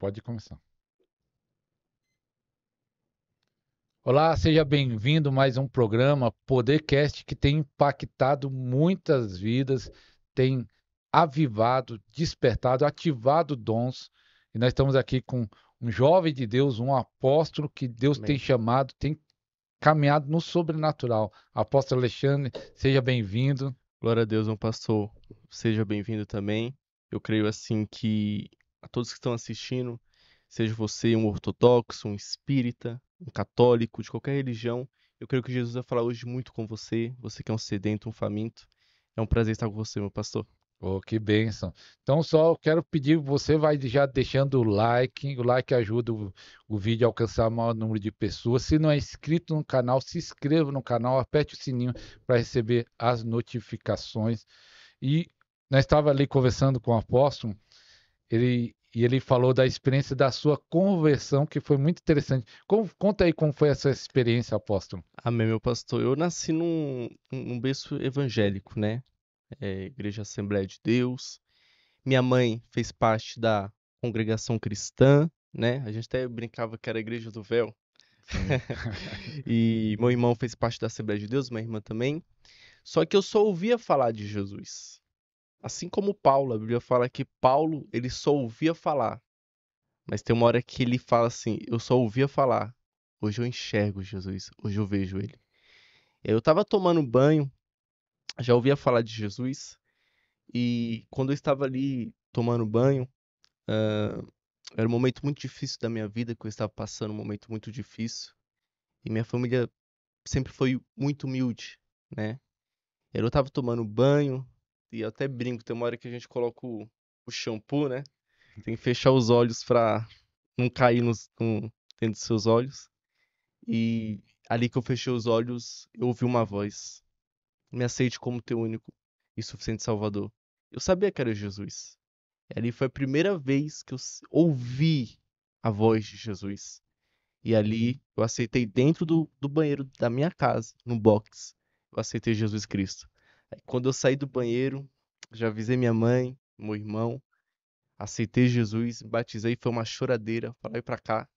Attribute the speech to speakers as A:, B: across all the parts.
A: Pode começar. Olá, seja bem-vindo mais um programa Podercast que tem impactado muitas vidas, tem avivado, despertado, ativado dons. E nós estamos aqui com um jovem de Deus, um apóstolo que Deus Amém. tem chamado, tem
B: caminhado no sobrenatural. Apóstolo Alexandre, seja bem-vindo. Glória a Deus, um pastor. Seja bem-vindo também. Eu creio assim que a todos que estão assistindo, seja você um ortodoxo, um espírita, um católico, de qualquer religião, eu creio que Jesus vai falar hoje muito com você, você que é um sedento, um faminto. É um prazer estar com você, meu pastor. Oh, que bênção. Então, só quero pedir, você vai já deixando o
A: like, o like ajuda o, o vídeo a alcançar o maior número de pessoas. Se não é inscrito no canal, se inscreva no canal, aperte o sininho para receber as notificações. E nós né, estava ali conversando com o apóstolo, ele, e ele falou da experiência da sua conversão, que foi muito interessante. Como, conta aí como foi essa experiência, apóstolo.
B: Amém, meu pastor. Eu nasci num, num berço evangélico, né? É, Igreja Assembleia de Deus. Minha mãe fez parte da congregação cristã, né? A gente até brincava que era a Igreja do Véu. e meu irmão fez parte da Assembleia de Deus, minha irmã também. Só que eu só ouvia falar de Jesus assim como Paulo, a Bíblia fala que Paulo ele só ouvia falar. Mas tem uma hora que ele fala assim: Eu só ouvia falar. Hoje eu enxergo Jesus, hoje eu vejo ele. Eu estava tomando banho, já ouvia falar de Jesus, e quando eu estava ali tomando banho, uh, era um momento muito difícil da minha vida, que eu estava passando um momento muito difícil, e minha família sempre foi muito humilde, né? Eu estava tomando banho, e eu até brinco, tem uma hora que a gente coloca o, o shampoo, né? Tem que fechar os olhos pra não cair nos, no, dentro dos seus olhos. E ali que eu fechei os olhos, eu ouvi uma voz. Me aceite como teu único e suficiente Salvador. Eu sabia que era Jesus. E ali foi a primeira vez que eu ouvi a voz de Jesus. E ali eu aceitei dentro do, do banheiro da minha casa, no box. Eu aceitei Jesus Cristo quando eu saí do banheiro, já avisei minha mãe, meu irmão, aceitei Jesus, batizei, foi uma choradeira para lá e para cá.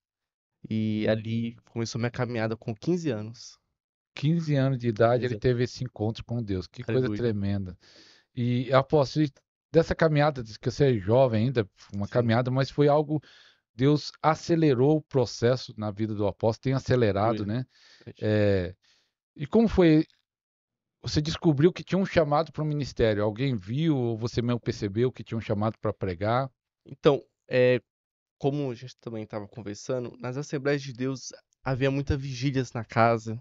B: E ali começou minha caminhada com 15 anos. 15 anos de idade Exato. ele teve esse encontro com Deus. Que Aleluia. coisa tremenda.
A: E apóstolo, dessa caminhada, que você é jovem ainda, uma Sim. caminhada, mas foi algo Deus acelerou o processo na vida do apóstolo, tem acelerado, né? É, e como foi você descobriu que tinha um chamado para o ministério? Alguém
B: viu ou você mesmo percebeu que tinha um chamado para pregar? Então, é, como a gente também estava conversando, nas Assembleias de Deus havia muitas vigílias na casa.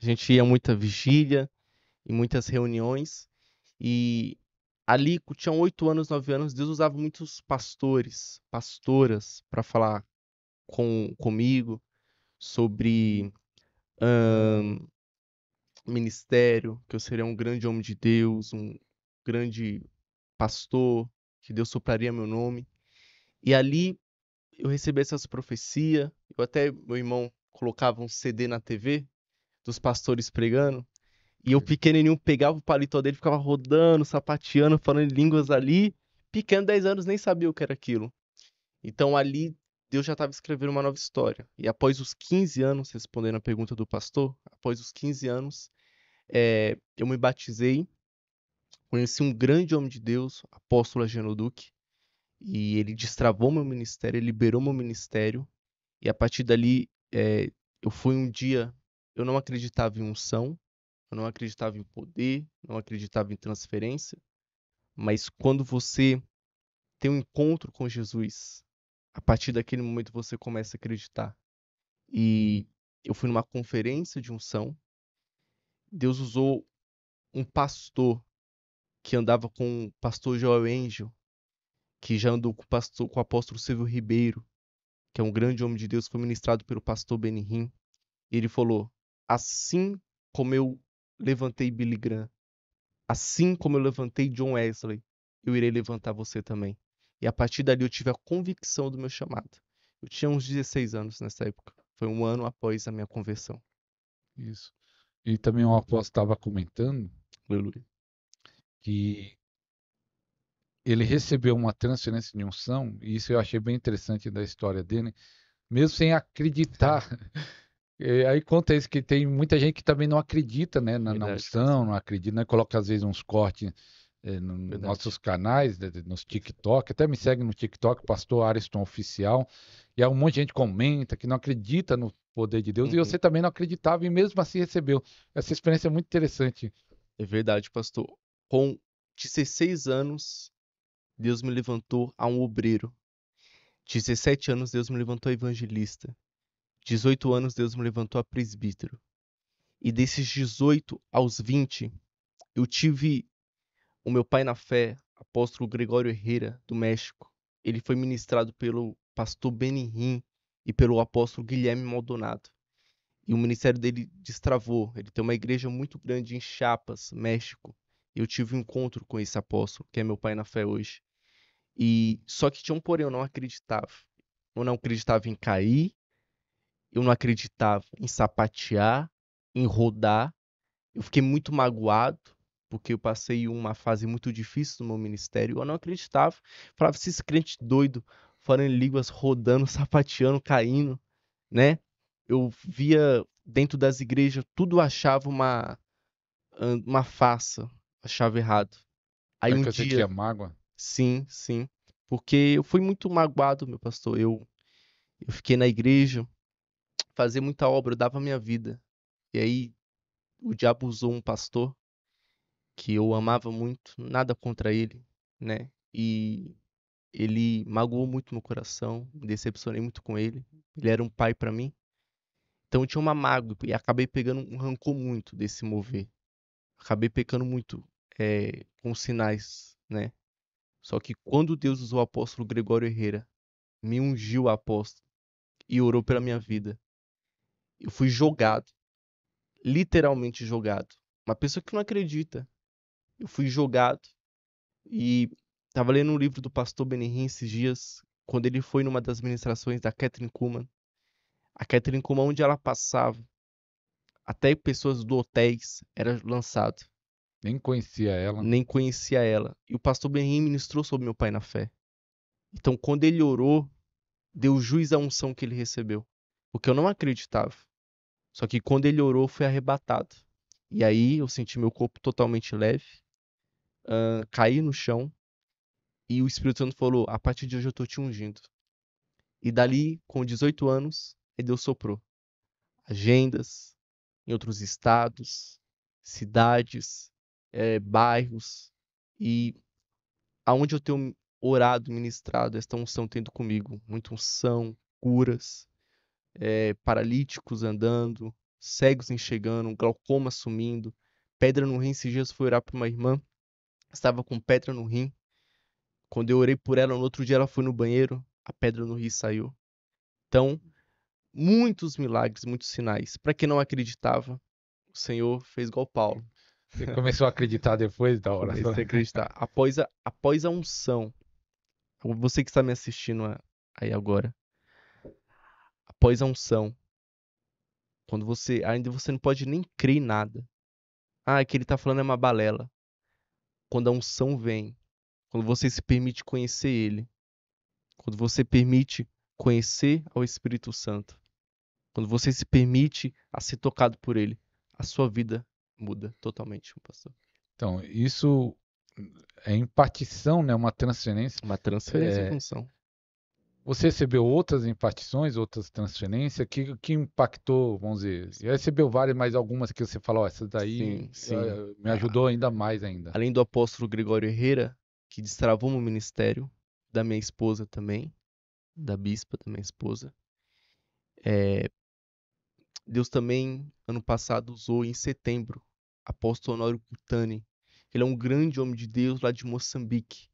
B: A gente ia muita vigília e muitas reuniões. E ali, quando tinham oito anos, nove anos, Deus usava muitos pastores, pastoras, para falar com comigo sobre hum, ministério, que eu seria um grande homem de Deus, um grande pastor, que Deus sopraria meu nome. E ali eu recebi essas profecias, eu até meu irmão colocava um CD na TV dos pastores pregando, e eu uhum. pequenininho pegava o paletó dele, ficava rodando, sapateando, falando línguas ali, pequeno, 10 anos, nem sabia o que era aquilo. Então ali Deus já estava escrevendo uma nova história. E após os 15 anos, respondendo a pergunta do pastor, após os 15 anos, é, eu me batizei, conheci um grande homem de Deus, apóstolo Ageno Duque, e ele destravou meu ministério, ele liberou meu ministério, e a partir dali, é, eu fui um dia, eu não acreditava em unção, eu não acreditava em poder, não acreditava em transferência, mas quando você tem um encontro com Jesus, a partir daquele momento você começa a acreditar. E uhum. eu fui numa conferência de unção. Deus usou um pastor que andava com o pastor Joel Angel, que já andou com o, pastor, com o apóstolo Silvio Ribeiro, que é um grande homem de Deus, foi ministrado pelo pastor Benihim. E ele falou: Assim como eu levantei Billy Graham, assim como eu levantei John Wesley, eu irei levantar você também. E a partir dali eu tive a convicção do meu chamado. Eu tinha uns 16 anos nessa época. Foi um ano após a minha conversão.
A: Isso. E também o apóstolo estava comentando Aleluia. que ele recebeu uma transferência de unção, e isso eu achei bem interessante da história dele, mesmo sem acreditar. É, aí conta isso que tem muita gente que também não acredita né, na, na unção, não acredita, né, coloca às vezes uns cortes eh, nos Verdade. nossos canais, nos TikTok, até me segue no TikTok, Pastor Ariston Oficial, e há um monte de gente comenta que não acredita no poder de Deus, uhum. e você também não acreditava e mesmo assim recebeu. Essa experiência é muito interessante.
B: É verdade, pastor. Com 16 anos, Deus me levantou a um obreiro. 17 anos, Deus me levantou a evangelista. 18 anos, Deus me levantou a presbítero. E desses 18 aos 20, eu tive o meu pai na fé, apóstolo Gregório Herrera, do México, ele foi ministrado pelo pastor Benihim e pelo apóstolo Guilherme Maldonado. E o ministério dele destravou. Ele tem uma igreja muito grande em Chiapas, México. Eu tive um encontro com esse apóstolo, que é meu pai na fé hoje. E só que tinha um porém, eu não acreditava. Eu não acreditava em cair, eu não acreditava em sapatear, em rodar. Eu fiquei muito magoado, porque eu passei uma fase muito difícil no meu ministério. Eu não acreditava. Falava, esses crentes doido, falando em línguas, rodando, sapateando, caindo, né? Eu via dentro das igrejas, tudo achava uma, uma farsa, achava errado. Aí é um que você dia... mágoa? Sim, sim. Porque eu fui muito magoado, meu pastor. Eu, eu fiquei na igreja, fazia muita obra, eu dava minha vida. E aí o diabo usou um pastor que eu amava muito, nada contra ele, né? E ele magoou muito meu coração, me decepcionei muito com ele. Ele era um pai para mim. Então eu tinha uma mágoa e acabei pegando um rancor muito desse mover. Acabei pecando muito é, com sinais, né? Só que quando Deus usou o apóstolo Gregório Herrera, me ungiu a apóstolo e orou pela minha vida, eu fui jogado, literalmente jogado. Uma pessoa que não acredita, eu fui jogado. E estava lendo um livro do pastor Benihim esses dias, quando ele foi numa das ministrações da Catherine Kuhlman. A Catherine Kuhlman, onde ela passava, até pessoas do hotéis era lançado. Nem conhecia ela. Nem conhecia ela. E o pastor Benihim ministrou sobre meu pai na fé. Então, quando ele orou, deu juiz à unção que ele recebeu. O que eu não acreditava. Só que quando ele orou, foi arrebatado. E aí eu senti meu corpo totalmente leve uh, caí no chão e o Espírito Santo falou: A partir de hoje eu tô te ungindo. E dali, com 18 anos, Deus soprou. Agendas em outros estados, cidades, é, bairros. E aonde eu tenho orado, ministrado, esta unção tendo comigo. Muita unção, curas, é, paralíticos andando, cegos enxergando, glaucoma sumindo. Pedra no rim, esses dias foi orar para uma irmã estava com pedra no rim. Quando eu orei por ela, no outro dia ela foi no banheiro, a pedra no rim saiu. Então, muitos milagres, muitos sinais. Para quem não acreditava, o Senhor fez igual Paulo. Você começou a acreditar depois da hora. Comecei a acreditar. Após a, após a unção, você que está me assistindo aí agora, após a unção, quando você ainda você não pode nem crer em nada. Ah, é que ele está falando é uma balela quando a unção vem, quando você se permite conhecer Ele, quando você permite conhecer ao Espírito Santo, quando você se permite a ser tocado por Ele, a sua vida muda totalmente, pastor. Então, isso
A: é impartição, né? Uma transferência. Uma transferência é, de função.
B: Você recebeu
A: outras impartições, outras transferências, que, que impactou, vamos dizer, Você recebeu várias, mas
B: algumas que você falou, oh, essa daí sim, sim. Eh, me ajudou ainda mais ainda. Além do apóstolo Gregório Herrera, que destravou meu ministério, da minha esposa também, da bispa da minha esposa. É... Deus também, ano passado, usou em setembro, apóstolo Honório Cutani. Ele é um grande homem de Deus lá de Moçambique.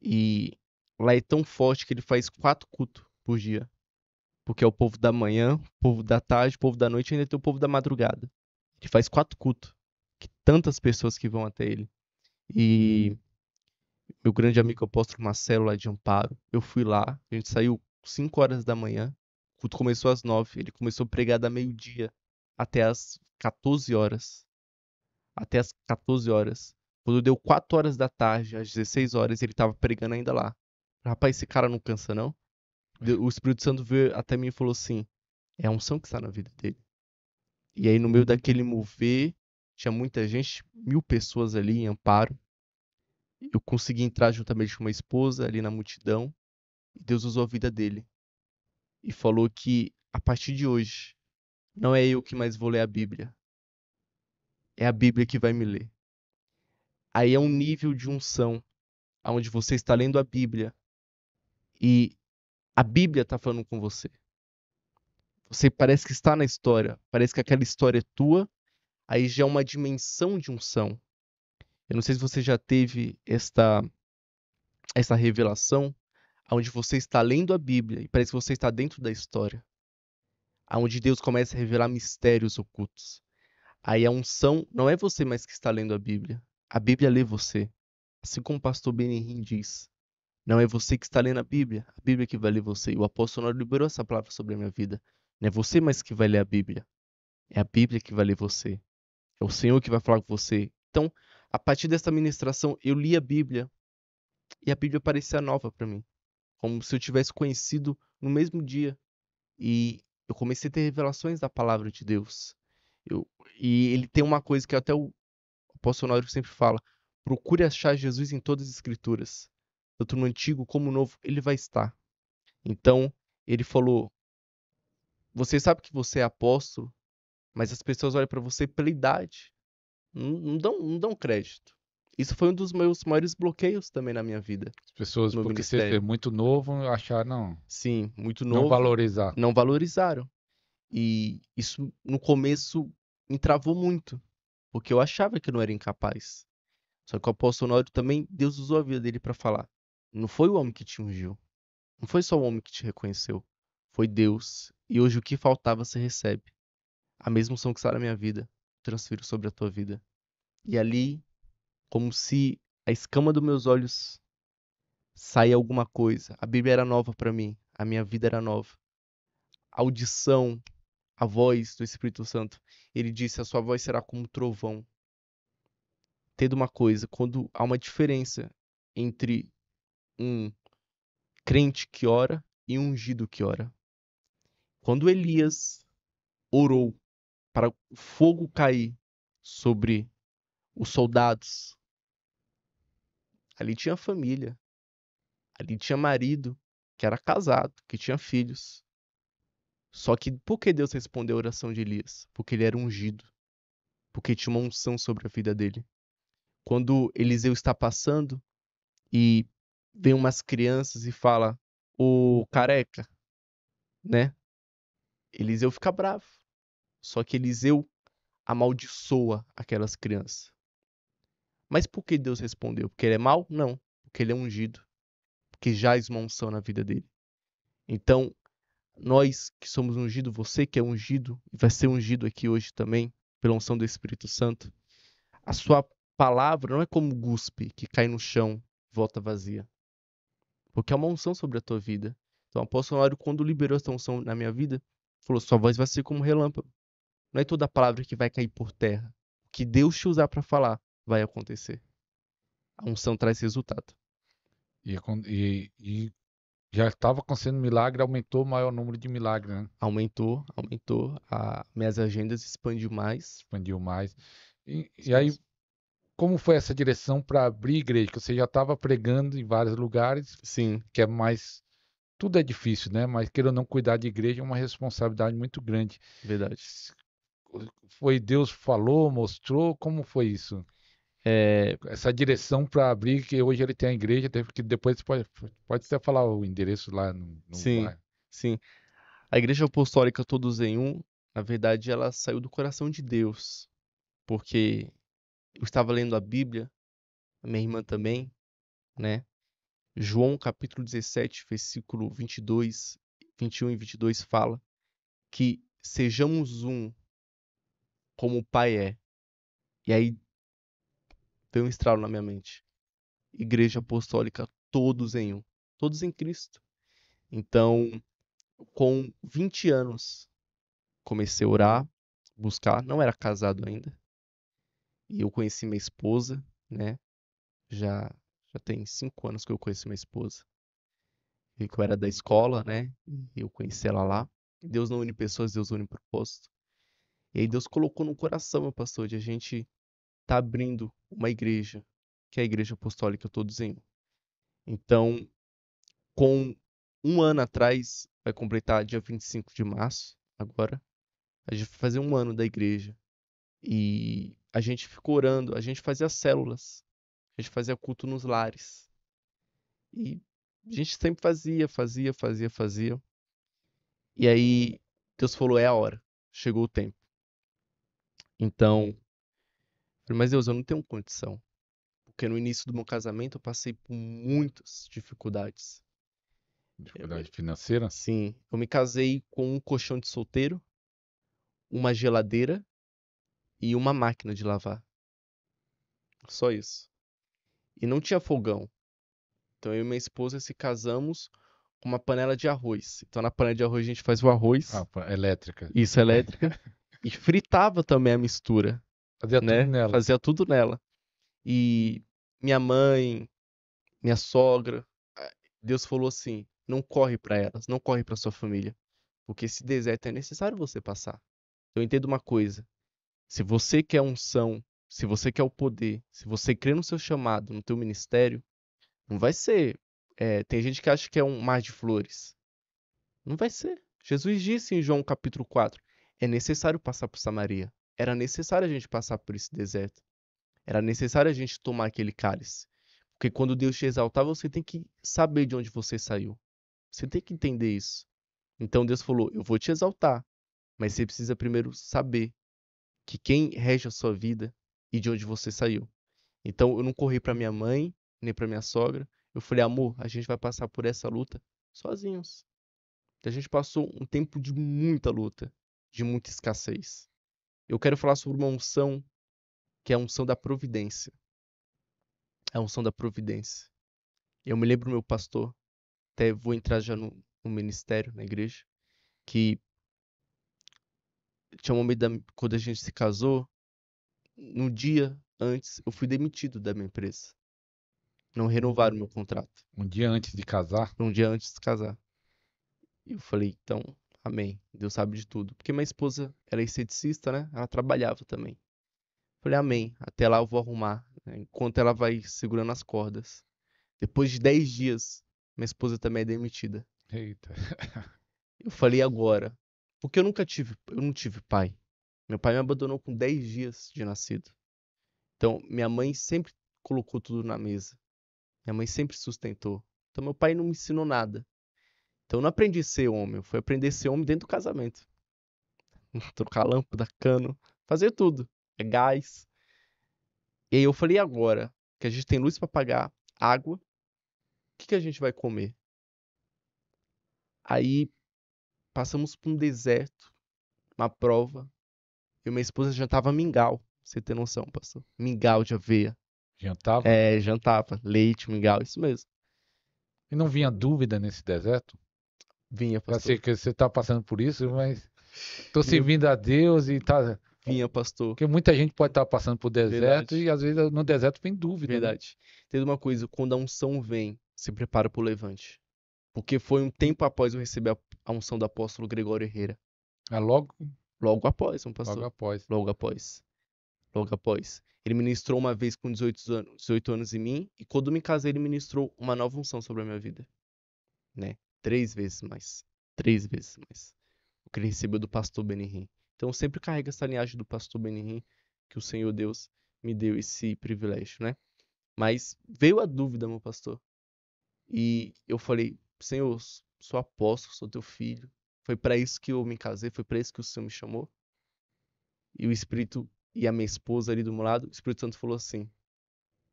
B: E lá é tão forte que ele faz quatro cultos por dia. Porque é o povo da manhã, o povo da tarde, o povo da noite e ainda tem o povo da madrugada. Ele faz quatro cultos. Que tantas pessoas que vão até ele. E uhum. meu grande amigo apóstolo Marcelo lá de Amparo, eu fui lá, a gente saiu 5 horas da manhã, o culto começou às 9, ele começou a pregar da meio-dia até às 14 horas. Até às 14 horas. Quando deu 4 horas da tarde, às 16 horas, ele estava pregando ainda lá. Rapaz, esse cara não cansa, não? É. O Espírito Santo veio até mim e falou assim: é a unção que está na vida dele. E aí, no meio uhum. daquele mover, tinha muita gente, mil pessoas ali em amparo. Eu consegui entrar juntamente com uma esposa ali na multidão. E Deus usou a vida dele. E falou que a partir de hoje, não é eu que mais vou ler a Bíblia. É a Bíblia que vai me ler. Aí é um nível de unção, onde você está lendo a Bíblia e a Bíblia está falando com você. Você parece que está na história, parece que aquela história é tua, aí já é uma dimensão de unção. Eu não sei se você já teve esta, essa revelação, onde você está lendo a Bíblia e parece que você está dentro da história, aonde Deus começa a revelar mistérios ocultos. Aí a unção não é você mais que está lendo a Bíblia, a Bíblia lê você. Assim como o pastor Beninim diz, não é você que está lendo a Bíblia, a Bíblia é que vai ler você. O apóstolo liberou essa palavra sobre a minha vida. Não é você mais que vai ler a Bíblia, é a Bíblia que vai ler você. É o Senhor que vai falar com você. Então, a partir dessa ministração, eu li a Bíblia e a Bíblia parecia nova para mim, como se eu tivesse conhecido no mesmo dia. E eu comecei a ter revelações da palavra de Deus. Eu, e ele tem uma coisa que até o apóstolo Honório sempre fala: procure achar Jesus em todas as escrituras tanto no antigo como no novo, ele vai estar. Então, ele falou: Você sabe que você é apóstolo, mas as pessoas olham para você pela idade, não, não, dão, não dão crédito. Isso foi um dos meus maiores bloqueios também na minha vida. As pessoas, porque ministério. você é muito novo, achar não. Sim, muito novo. Não valorizar. Não valorizaram. E isso no começo me travou muito, porque eu achava que eu não era incapaz. Só que o apóstolo Nório também, Deus usou a vida dele para falar: não foi o homem que te ungiu. Não foi só o homem que te reconheceu. Foi Deus. E hoje o que faltava você recebe. A mesma unção que está na minha vida, transfiro sobre a tua vida. E ali, como se a escama dos meus olhos saia alguma coisa. A Bíblia era nova para mim. A minha vida era nova. A audição, a voz do Espírito Santo. Ele disse: A sua voz será como trovão. Tendo uma coisa, quando há uma diferença entre um crente que ora e um ungido que ora. Quando Elias orou para o fogo cair sobre os soldados, ali tinha família, ali tinha marido que era casado, que tinha filhos. Só que por que Deus respondeu a oração de Elias? Porque ele era ungido, porque tinha uma unção sobre a vida dele. Quando Eliseu está passando e vem umas crianças e fala: "O careca", né? Eliseu fica bravo. Só que Eliseu amaldiçoa aquelas crianças. Mas por que Deus respondeu? Porque ele é mau? Não. Porque ele é ungido. Porque já uma unção na vida dele. Então, nós que somos ungidos, você que é ungido, vai ser ungido aqui hoje também, pela unção do Espírito Santo, a sua palavra não é como guspe que cai no chão volta vazia porque é uma unção sobre a tua vida. Então, o apóstolo Mário, quando liberou essa unção na minha vida, falou: Sua voz vai ser como relâmpago. Não é toda palavra que vai cair por terra. O que Deus te usar para falar vai acontecer. A unção traz resultado. E, e, e já estava acontecendo milagre, aumentou o maior número de milagres, né? Aumentou, aumentou. A, minhas agendas expandiu mais.
A: Expandiu mais. E, e aí como foi essa direção para abrir igreja? Que você já estava pregando em vários lugares. Sim. Que é mais. Tudo é difícil, né? Mas querendo ou não cuidar de igreja é uma responsabilidade muito grande. Verdade. Foi Deus falou, mostrou, como foi isso? É... Essa direção para abrir, que
B: hoje ele tem a igreja, que depois você pode, pode até falar o endereço lá no, no Sim, sim. A Igreja Apostólica Todos em Um, na verdade, ela saiu do coração de Deus, porque eu estava lendo a Bíblia, a minha irmã também, né? João capítulo 17, versículo 22, 21 e 22 fala que sejamos um como o Pai é. E aí deu um estralo na minha mente. Igreja apostólica, todos em um, todos em Cristo. Então, com 20 anos, comecei a orar, buscar, não era casado ainda e eu conheci minha esposa, né? Já, já tem cinco anos que eu conheci minha esposa. E que eu era da escola, né? E eu conheci ela lá. Deus não une pessoas, Deus une propósito. E aí Deus colocou no coração, meu pastor, de a gente tá abrindo uma igreja, que é a Igreja Apostólica Todos em Então, com um ano atrás, vai completar dia 25 de março, agora, a gente vai fazer um ano da igreja. E a gente ficou orando, a gente fazia células, a gente fazia culto nos lares. E a gente sempre fazia, fazia, fazia, fazia. E aí Deus falou: é a hora, chegou o tempo. Então, mas Deus, eu não tenho condição. Porque no início do meu casamento eu passei por muitas dificuldades. Dificuldade financeira? Sim. Eu me casei com um colchão de solteiro, uma geladeira e uma máquina de lavar. Só isso. E não tinha fogão. Então eu e minha esposa se casamos com uma panela de arroz. Então na panela de arroz a gente faz o arroz. Ah, elétrica. Isso, elétrica. e fritava também a mistura. Fazia né? tudo nela. Fazia tudo nela. E minha mãe, minha sogra, ah, Deus falou assim: não corre para elas, não corre para sua família, porque esse deserto é necessário você passar. Então, eu entendo uma coisa: se você quer unção, se você quer o poder, se você crê no seu chamado, no teu ministério, não vai ser. É, tem gente que acha que é um mar de flores. Não vai ser. Jesus disse em João capítulo 4: é necessário passar por Samaria. Era necessário a gente passar por esse deserto. Era necessário a gente tomar aquele cálice. Porque quando Deus te exaltar, você tem que saber de onde você saiu. Você tem que entender isso. Então Deus falou: Eu vou te exaltar, mas você precisa primeiro saber que quem rege a sua vida e de onde você saiu. Então eu não corri para minha mãe, nem para minha sogra. Eu falei: "Amor, a gente vai passar por essa luta sozinhos". A gente passou um tempo de muita luta, de muita escassez. Eu quero falar sobre uma unção que é a unção da providência. É a unção da providência. Eu me lembro do meu pastor, até vou entrar já no, no ministério, na igreja, que chamou-me quando a gente se casou. No dia antes, eu fui demitido da minha empresa. Não renovaram meu contrato. Um dia antes de casar? Um dia antes de casar. E eu falei, então, amém. Deus sabe de tudo. Porque minha esposa era esteticista, né? Ela trabalhava também. Eu falei, amém. Até lá eu vou arrumar. Enquanto ela vai segurando as cordas. Depois de 10 dias, minha esposa também é demitida. Eita. Eu falei agora, porque eu nunca tive, eu não tive pai. Meu pai me abandonou com 10 dias de nascido. Então, minha mãe sempre colocou tudo na mesa. Minha mãe sempre sustentou. Então, meu pai não me ensinou nada. Então, eu não aprendi a ser homem. Eu fui aprender a ser homem dentro do casamento. Trocar lâmpada, cano, fazer tudo. É gás. E aí eu falei agora que a gente tem luz para pagar, água. O que, que a gente vai comer? Aí passamos por um deserto, uma prova, e minha esposa jantava mingau, você tem noção, pastor? Mingau de aveia. Jantava? É, jantava. Leite, mingau, isso mesmo. E não vinha dúvida nesse deserto? Vinha, pastor.
A: que você está passando por isso, mas estou servindo a Deus e tá. Vinha, pastor. Porque muita gente pode estar tá passando por
B: deserto Verdade. e às vezes no deserto vem dúvida. Né? Verdade. Né? Tem uma coisa, quando a unção vem, se prepara para o levante. Porque foi um tempo após eu receber a a unção do apóstolo Gregório Herrera. Ah, logo? Logo após, um pastor. Logo após. Logo após. Logo após. Ele ministrou uma vez com 18 anos, 18 anos em mim, e quando me casei, ele ministrou uma nova unção sobre a minha vida. Né? Três vezes mais. Três vezes mais. O que ele recebeu do pastor Benihim. Então sempre carrego essa linhagem do pastor Benihim, que o Senhor Deus me deu esse privilégio, né? Mas veio a dúvida, meu pastor. E eu falei, Senhor, sou apóstolo, sou teu filho. Foi para isso que eu me casei, foi para isso que o Senhor me chamou. E o Espírito e a minha esposa ali do meu lado, o Espírito Santo falou assim: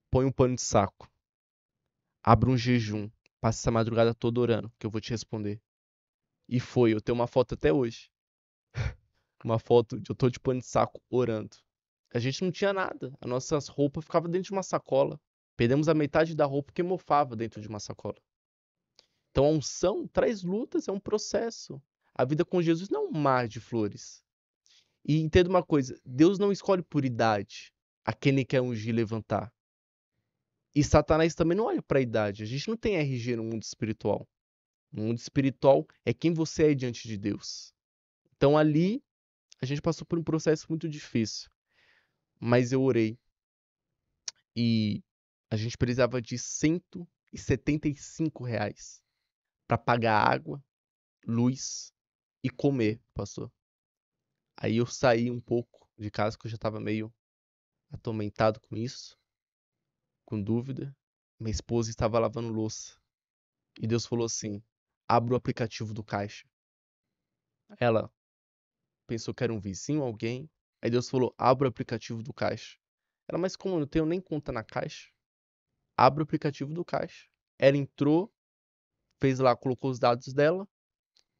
B: põe um pano de saco, abre um jejum, passa essa madrugada toda orando, que eu vou te responder. E foi, eu tenho uma foto até hoje. uma foto de eu tô de pano de saco orando. A gente não tinha nada, as nossas roupas ficavam dentro de uma sacola. Perdemos a metade da roupa que mofava dentro de uma sacola. Então a unção traz lutas, é um processo. A vida com Jesus não é um mar de flores. E entenda uma coisa: Deus não escolhe por idade a quem ele quer ungir e levantar. E Satanás também não olha para a idade. A gente não tem RG no mundo espiritual. No mundo espiritual é quem você é diante de Deus. Então ali a gente passou por um processo muito difícil. Mas eu orei. E a gente precisava de 175 reais para pagar água, luz e comer, pastor. Aí eu saí um pouco de casa, que eu já estava meio atormentado com isso, com dúvida. Minha esposa estava lavando louça. E Deus falou assim: abre o aplicativo do caixa. Ela pensou que era um vizinho, alguém. Aí Deus falou: abre o aplicativo do caixa. Ela, mas como eu não tenho nem conta na caixa? Abre o aplicativo do caixa. Ela entrou fez lá, colocou os dados dela.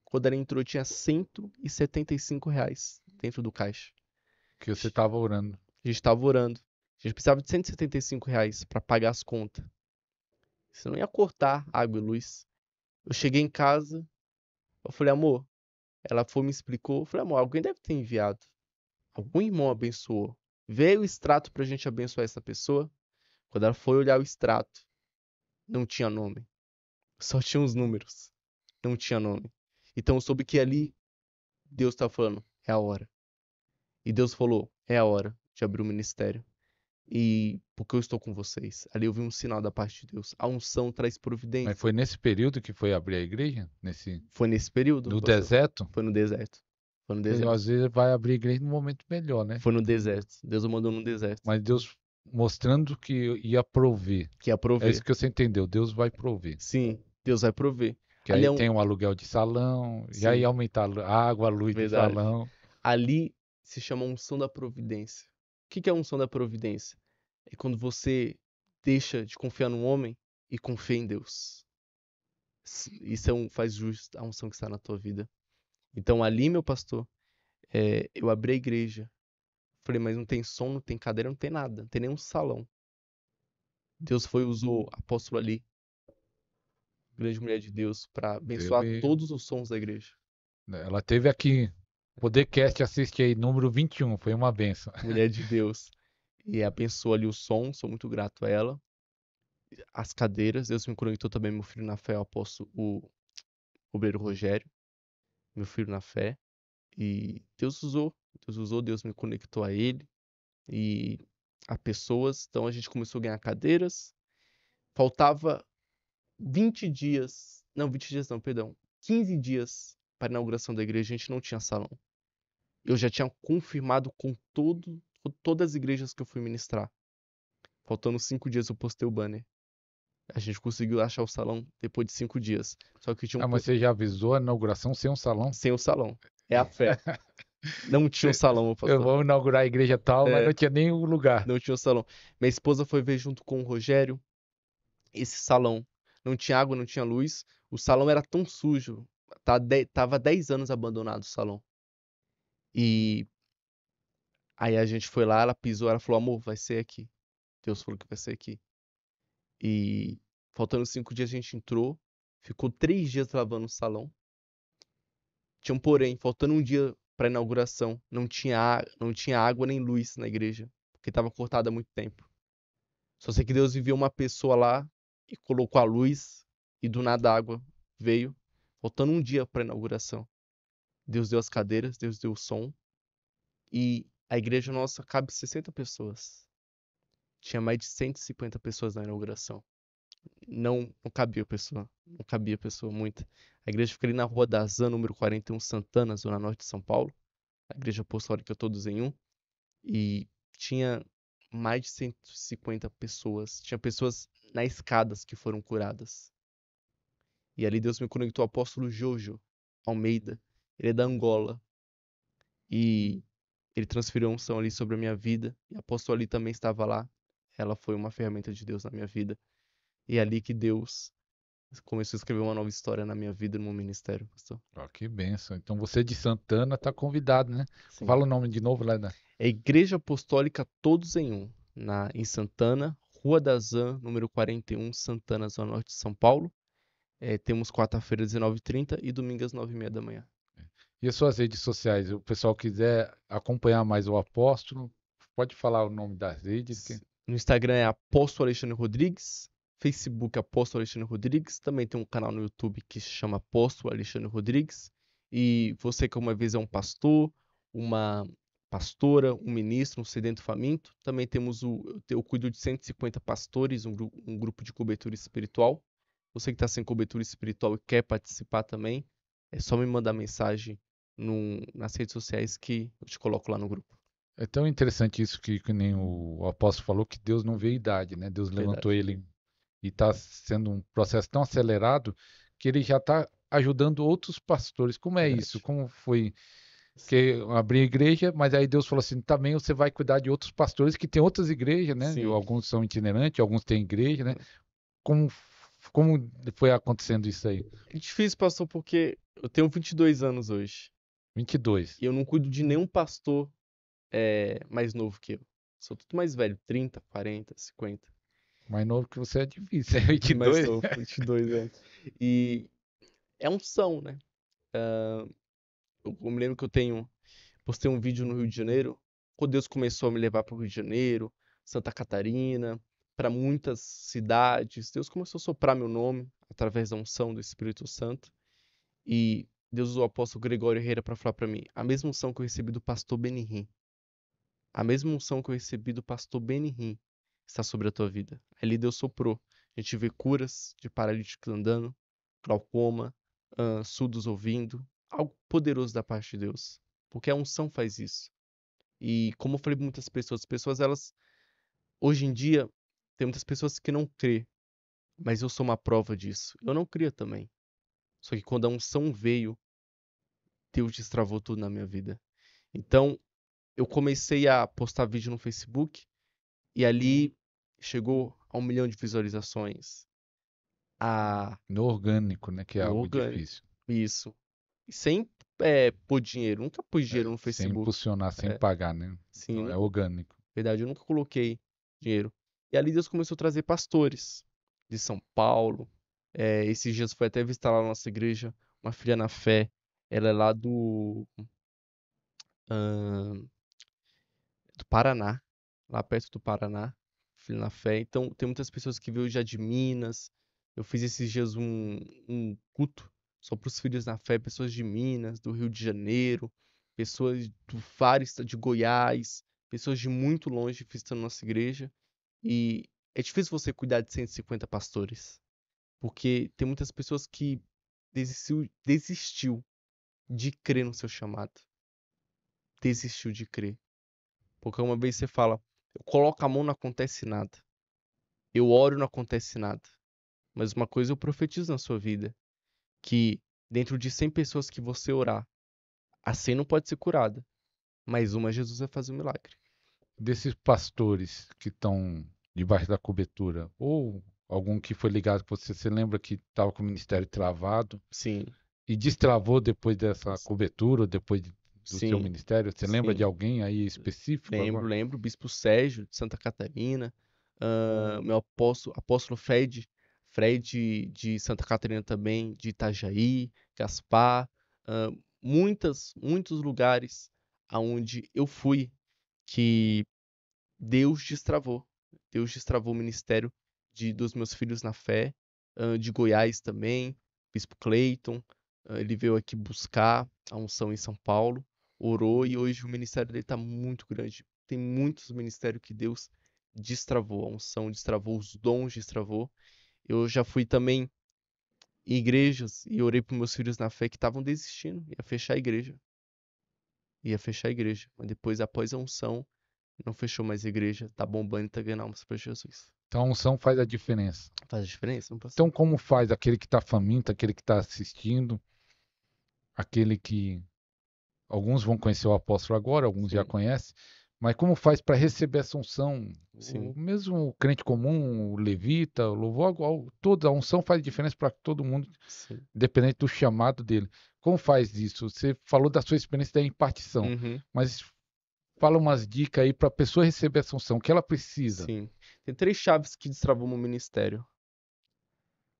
B: Quando ela entrou, tinha 175 reais dentro do caixa. Que você estava orando. A gente estava orando. A gente precisava de 175 reais para pagar as contas. Você não ia cortar água e luz. Eu cheguei em casa, eu falei, amor, ela foi me explicou. Eu falei, amor, alguém deve ter enviado. Algum irmão abençoou. Veio o extrato pra gente abençoar essa pessoa. Quando ela foi olhar o extrato, não tinha nome. Só tinha os números. Não tinha nome. Então eu soube que ali Deus estava tá falando, é a hora. E Deus falou, é a hora de abrir o ministério. E porque eu estou com vocês. Ali eu vi um sinal da parte de Deus. A unção traz providência. Mas foi nesse período que foi abrir a igreja? Nesse... Foi nesse período. No deserto? Foi no deserto. Foi no deserto. Às
A: vezes vai abrir a igreja no momento
B: melhor, né? Foi no deserto. Deus o mandou no deserto. Mas Deus mostrando que ia prover. Que ia prover. É isso que você
A: entendeu. Deus vai prover. Sim. Deus vai prover. Que ali aí é um... tem um aluguel de salão, Sim. e aí
B: aumenta a água, a luz Verdade. do salão. Ali se chama unção da providência. O que é a unção da providência? É quando você deixa de confiar no homem e confia em Deus. Isso é um, faz justo à unção que está na tua vida. Então ali, meu pastor, é, eu abri a igreja. Falei, mas não tem som, não tem cadeira, não tem nada, não tem nenhum salão. Deus foi usou apóstolo ali, grande mulher de Deus, para abençoar teve... todos os sons da igreja.
A: Né, ela teve aqui, podcast assiste aí, número 21, foi uma benção. Mulher
B: de Deus. E abençoa ali o som, sou muito grato a ela. As cadeiras, Deus me conectou também, meu filho na fé, eu aposto o obreiro Rogério, meu filho na fé. E Deus usou, Deus usou, Deus me conectou a ele e a pessoas. Então a gente começou a ganhar cadeiras. Faltava 20 dias, não, 20 dias não, perdão, 15 dias para a inauguração da igreja, a gente não tinha salão. Eu já tinha confirmado com todo, com todas as igrejas que eu fui ministrar. Faltando 5 dias eu postei o banner. A gente conseguiu achar o salão depois de 5 dias. Só que tinha um... Ah, mas você já avisou a inauguração sem um salão? Sem o salão. É a fé. Não tinha o salão, pastor. Eu vou inaugurar a igreja tal, é, mas não tinha nenhum lugar. Não tinha o salão. Minha esposa foi ver junto com o Rogério esse salão não tinha água, não tinha luz. O salão era tão sujo, tá tava 10 anos abandonado o salão. E aí a gente foi lá, ela pisou, ela falou: amor, vai ser aqui. Deus falou que vai ser aqui. E faltando cinco dias a gente entrou, ficou três dias lavando o salão. Tinha um porém, faltando um dia para inauguração, não tinha, não tinha água nem luz na igreja, porque estava cortada há muito tempo. Só sei que Deus enviou uma pessoa lá e colocou a luz, e do nada a água veio, faltando um dia para a inauguração. Deus deu as cadeiras, Deus deu o som, e a igreja nossa cabe 60 pessoas. Tinha mais de 150 pessoas na inauguração. Não, não cabia pessoa, não cabia pessoa muita. A igreja fica ali na rua da Zan, número 41, Santana, zona norte de São Paulo. A igreja apostólica Todos em Um. E tinha mais de 150 pessoas. Tinha pessoas nas escadas que foram curadas. E ali Deus me conectou ao apóstolo Jojo Almeida. Ele é da Angola. E ele transferiu a unção ali sobre a minha vida. E a apóstola ali também estava lá. Ela foi uma ferramenta de Deus na minha vida. E é ali que Deus começou a escrever uma nova história na minha vida, no meu ministério, pastor. oh, que benção. Então você de Santana está convidado, né? Sim. Fala o nome de novo, Leda. É Igreja Apostólica Todos em Um, na, em Santana, Rua da Zan, número 41, Santana, Zona Norte de São Paulo. É, temos quarta-feira, 19h30 e domingo às 9h30 da manhã. É. E as suas redes sociais? O pessoal quiser acompanhar mais o Apóstolo, pode falar o nome das redes? Que... No Instagram é Apóstolo Alexandre Rodrigues, Facebook Apóstolo Alexandre Rodrigues, também tem um canal no YouTube que se chama Apóstolo Alexandre Rodrigues. E você que uma vez é um pastor, uma pastora, um ministro, um sedento faminto. Também temos o eu cuido de 150 pastores, um, um grupo de cobertura espiritual. Você que está sem cobertura espiritual e quer participar também, é só me mandar mensagem no, nas redes sociais que eu te coloco lá no grupo.
A: É tão interessante isso que, que nem o apóstolo falou, que Deus não vê idade, né? Deus Verdade. levantou ele e está sendo um processo tão acelerado que ele já está ajudando outros pastores. Como é Verdade. isso? Como foi porque abrir igreja, mas aí Deus falou assim: também você vai cuidar de outros pastores que tem outras igrejas, né? Sim. Alguns são itinerantes, alguns têm igreja, né? É. Como,
B: como foi acontecendo isso aí? É difícil, pastor, porque eu tenho 22 anos hoje. 22. E eu não cuido de nenhum pastor é, mais novo que eu. Sou tudo mais velho, 30, 40, 50.
A: Mais novo que você é difícil, né? é 22. Mais novo,
B: 22 anos. E é um são, né? Uh, eu me lembro que eu tenho. Postei um vídeo no Rio de Janeiro. Quando Deus começou a me levar para o Rio de Janeiro, Santa Catarina, para muitas cidades. Deus começou a soprar meu nome através da unção do Espírito Santo. E Deus usou o apóstolo Gregório Herrera para falar para mim: a mesma unção que eu recebi do pastor Benihim, a mesma unção que eu recebi do pastor Benihim está sobre a tua vida. Ali Deus soprou. A gente vê curas de paralíticos andando, glaucoma, uh, surdos ouvindo, algo poderoso da parte de Deus, porque a unção faz isso. E como eu falei para muitas pessoas, pessoas elas hoje em dia tem muitas pessoas que não crê, mas eu sou uma prova disso. Eu não cria também. Só que quando a unção veio, Deus destravou tudo na minha vida. Então, eu comecei a postar vídeo no Facebook e ali uhum. chegou a um milhão de visualizações. A... No orgânico, né? Que é algo orgânico. difícil. Isso sem é, pôr dinheiro, nunca pus é, dinheiro no Facebook. Sem impulsionar, sem é. pagar, né? Sim. Então, é orgânico. Verdade, eu nunca coloquei dinheiro. E ali Deus começou a trazer pastores de São Paulo. É, esses dias foi até visitar lá na nossa igreja uma filha na fé. Ela é lá do. Uh, do Paraná, lá perto do Paraná, filha na fé. Então, tem muitas pessoas que veio já de Minas. Eu fiz esses dias um, um culto só para os filhos na fé, pessoas de Minas, do Rio de Janeiro, pessoas do Fares de Goiás, pessoas de muito longe visitando nossa igreja. E é difícil você cuidar de 150 pastores, porque tem muitas pessoas que desistiu, desistiu de crer no seu chamado. Desistiu de crer. Porque uma vez você fala, eu coloco a mão, não acontece nada. Eu oro, não acontece nada. Mas uma coisa eu profetizo na sua vida: que dentro de 100 pessoas que você orar, a 100 não pode ser curada, mas uma Jesus vai fazer um milagre.
A: Desses pastores que estão debaixo da cobertura, ou algum que foi ligado com você, você lembra que estava com o ministério travado? Sim. E destravou depois dessa cobertura, depois de do Sim. seu ministério? Você Sim. lembra de alguém aí específico? Lembro, agora? lembro.
B: Bispo Sérgio, de Santa Catarina, uh, meu apóstolo, apóstolo Fed, Fred de Santa Catarina também, de Itajaí, Gaspar, uh, muitas, muitos lugares aonde eu fui que Deus destravou. Deus destravou o ministério de, dos meus filhos na fé, uh, de Goiás também, Bispo Clayton, uh, ele veio aqui buscar a unção em São Paulo, orou e hoje o ministério dele está muito grande. Tem muitos ministérios que Deus destravou, a unção destravou, os dons destravou. Eu já fui também em igrejas e orei para meus filhos na fé que estavam desistindo, ia fechar a igreja. Ia fechar a igreja, mas depois após a unção não fechou mais a igreja, tá bombando e tá ganhando almas para Jesus.
A: Então a unção faz a diferença. Faz a diferença? Então como faz aquele que tá faminto, aquele que tá assistindo, aquele que alguns vão conhecer o apóstolo agora, alguns Sim. já conhecem, mas como faz para receber essa unção? Sim. O, mesmo o crente comum, o levita, o louvor, toda a unção faz diferença para todo mundo, Sim. independente do chamado dele. Como faz isso? Você falou da sua experiência da impartição, uhum. mas fala umas dicas aí para a pessoa
B: receber essa unção, o que ela precisa. Sim. Tem três chaves que destravam o ministério.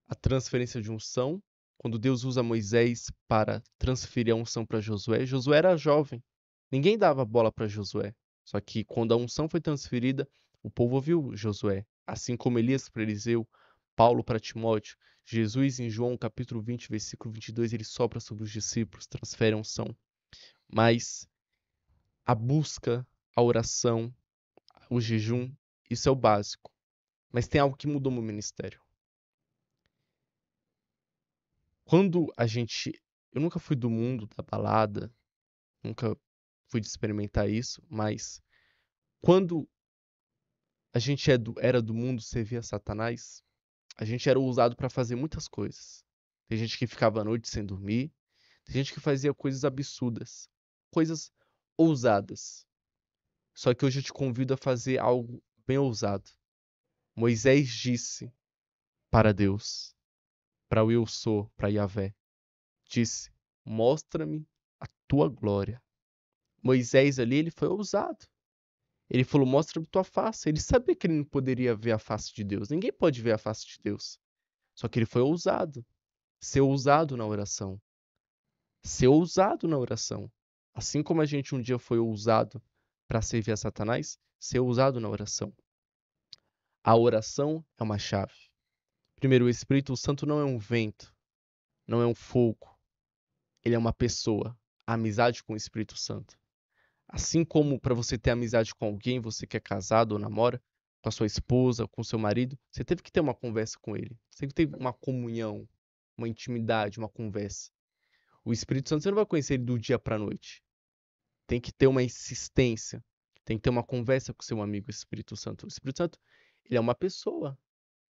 B: A transferência de unção, quando Deus usa Moisés para transferir a unção para Josué. Josué era jovem. Ninguém dava bola para Josué. Só que quando a unção foi transferida, o povo ouviu Josué, assim como Elias para Eliseu, Paulo para Timóteo, Jesus em João capítulo 20, versículo 22, ele sopra sobre os discípulos, transfere a unção. Mas a busca, a oração, o jejum, isso é o básico. Mas tem algo que mudou no ministério. Quando a gente. Eu nunca fui do mundo da balada, nunca fui experimentar isso, mas quando a gente é do, era do mundo, servia a Satanás, a gente era usado para fazer muitas coisas. Tem gente que ficava à noite sem dormir, tem gente que fazia coisas absurdas, coisas ousadas. Só que hoje eu te convido a fazer algo bem ousado. Moisés disse para Deus, para o eu sou, para Yahvé, disse: "Mostra-me a tua glória". Moisés ali, ele foi ousado. Ele falou: Mostra-me tua face. Ele sabia que ele não poderia ver a face de Deus. Ninguém pode ver a face de Deus. Só que ele foi ousado. Ser ousado na oração. Ser ousado na oração. Assim como a gente um dia foi ousado para servir a Satanás, ser ousado na oração. A oração é uma chave. Primeiro, o Espírito Santo não é um vento, não é um fogo. Ele é uma pessoa. A amizade com o Espírito Santo. Assim como para você ter amizade com alguém, você que é casado ou namora, com a sua esposa, com seu marido, você teve que ter uma conversa com ele. Você teve que ter uma comunhão, uma intimidade, uma conversa. O Espírito Santo você não vai conhecer ele do dia para a noite. Tem que ter uma insistência, tem que ter uma conversa com o seu amigo Espírito Santo. O Espírito Santo, ele é uma pessoa.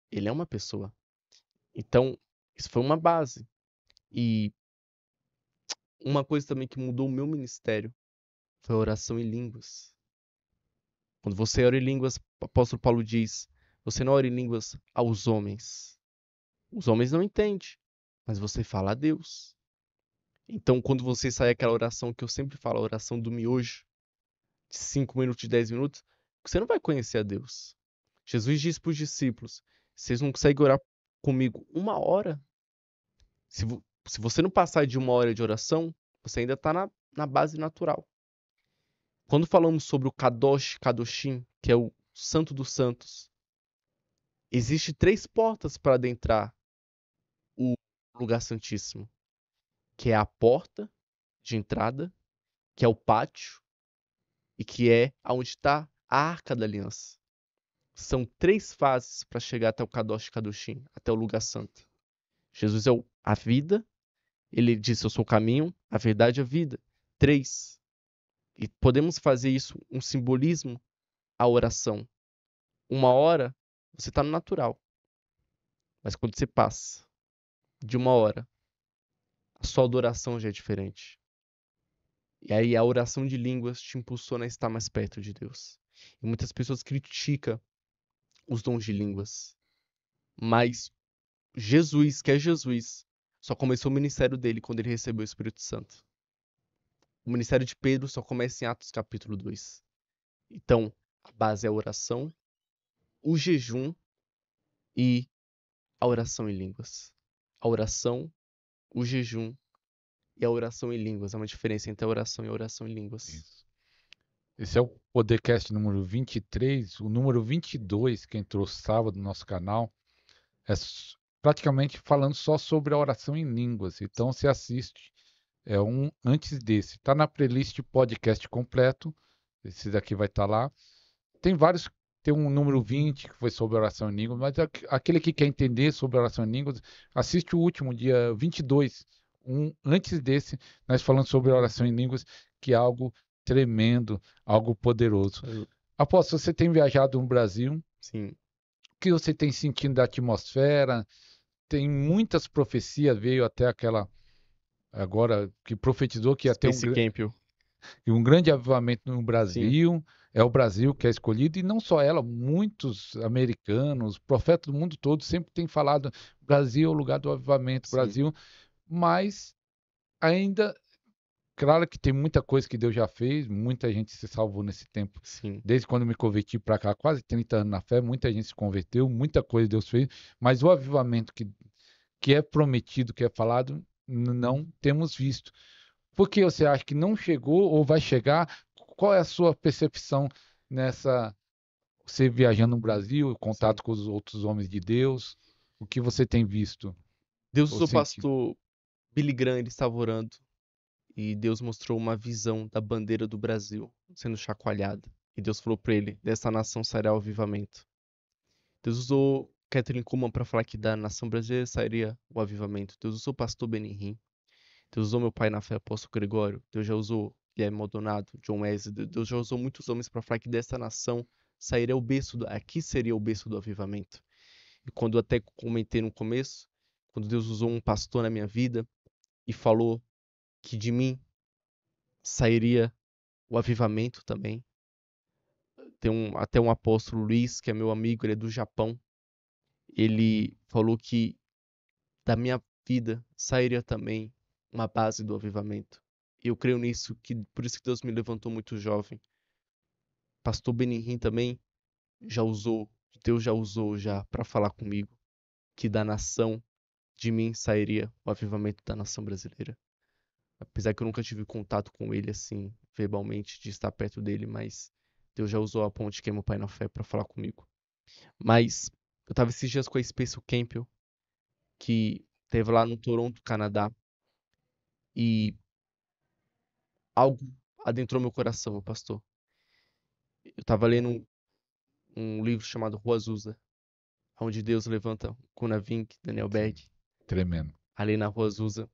B: Ele é uma pessoa. Então, isso foi uma base. E uma coisa também que mudou o meu ministério foi a oração em línguas. Quando você ora em línguas, o apóstolo Paulo diz: você não ora em línguas aos homens. Os homens não entendem, mas você fala a Deus. Então, quando você sai aquela oração que eu sempre falo, a oração do miojo, de 5 minutos, de 10 minutos, você não vai conhecer a Deus. Jesus disse para os discípulos: vocês não conseguem orar comigo uma hora. Se, vo se você não passar de uma hora de oração, você ainda está na, na base natural. Quando falamos sobre o Kadosh Kadoshim, que é o Santo dos Santos, existe três portas para adentrar o lugar santíssimo, que é a porta de entrada, que é o pátio e que é aonde está a Arca da Aliança. São três fases para chegar até o Kadosh Kadoshim, até o lugar santo. Jesus é a vida, ele disse: Eu sou o caminho, a verdade e a vida. Três. E podemos fazer isso um simbolismo à oração. Uma hora você está no natural. Mas quando você passa de uma hora, a sua adoração já é diferente. E aí a oração de línguas te impulsiona a estar mais perto de Deus. E muitas pessoas criticam os dons de línguas. Mas Jesus, que é Jesus, só começou o ministério dele quando ele recebeu o Espírito Santo. O ministério de Pedro só começa em Atos capítulo 2. Então, a base é a oração, o jejum e a oração em línguas. A oração, o jejum e a oração em línguas. Há é uma diferença entre a oração e a oração em línguas. Isso.
A: Esse é o podcast número 23. O número 22 que entrou sábado no nosso canal é praticamente falando só sobre a oração em línguas. Então, se assiste é um antes desse. Está na playlist podcast completo. Esse daqui vai estar tá lá. Tem vários. Tem um número 20 que foi sobre oração em línguas, mas aquele que quer entender sobre oração em línguas, assiste o último, dia 22. Um, antes desse, nós falamos sobre oração em línguas, que é algo tremendo, algo poderoso. após Aposto, você tem viajado no Brasil. Sim. O que você tem sentido da atmosfera? Tem muitas profecias, veio até aquela agora que profetizou que ia ter um, um grande avivamento no Brasil. Sim. É o Brasil que é escolhido, e não só ela, muitos americanos, profetas do mundo todo sempre têm falado: Brasil é o lugar do avivamento, Sim. Brasil. Mas ainda claro que tem muita coisa que Deus já fez, muita gente se salvou nesse tempo. Sim. Desde quando me converti para cá, quase 30 anos na fé, muita gente se converteu, muita coisa Deus fez, mas o avivamento que, que é prometido, que é falado, não temos visto. Por que você acha que não chegou ou vai chegar? Qual é a sua percepção nessa você viajando no Brasil, contato com os outros homens de Deus? O que você tem visto?
B: Deus usou o pastor Billy Graham, ele estava orando e Deus mostrou uma visão da bandeira do Brasil sendo chacoalhada. E Deus falou para ele: dessa nação sairá o avivamento. Deus usou Catherine Kuhlman para falar que da nação brasileira sairia o avivamento. Deus usou o pastor Benihim, Deus usou meu pai na fé, apóstolo Gregório, Deus já usou Guilherme Maldonado, John Wesley, Deus já usou muitos homens para falar que dessa nação sairia o berço, do, aqui seria o berço do avivamento. E quando até comentei no começo, quando Deus usou um pastor na minha vida e falou que de mim sairia o avivamento também. Tem um, até um apóstolo Luiz, que é meu amigo, ele é do Japão, ele falou que da minha vida sairia também uma base do avivamento. Eu creio nisso, que por isso que Deus me levantou muito jovem. Pastor Benihim também já usou, Deus já usou já para falar comigo que da nação de mim sairia o avivamento da nação brasileira. Apesar que eu nunca tive contato com ele assim, verbalmente, de estar perto dele, mas Deus já usou a ponte queima é o pai na fé para falar comigo. Mas eu tava esses dias com a Spencer Campbell, que teve lá no Toronto, Canadá. E algo adentrou meu coração, pastor. Eu tava lendo um, um livro chamado Rua Azusa, onde Deus levanta Kunavink, Daniel Berg. Tremendo. Ali na Rua Azusa.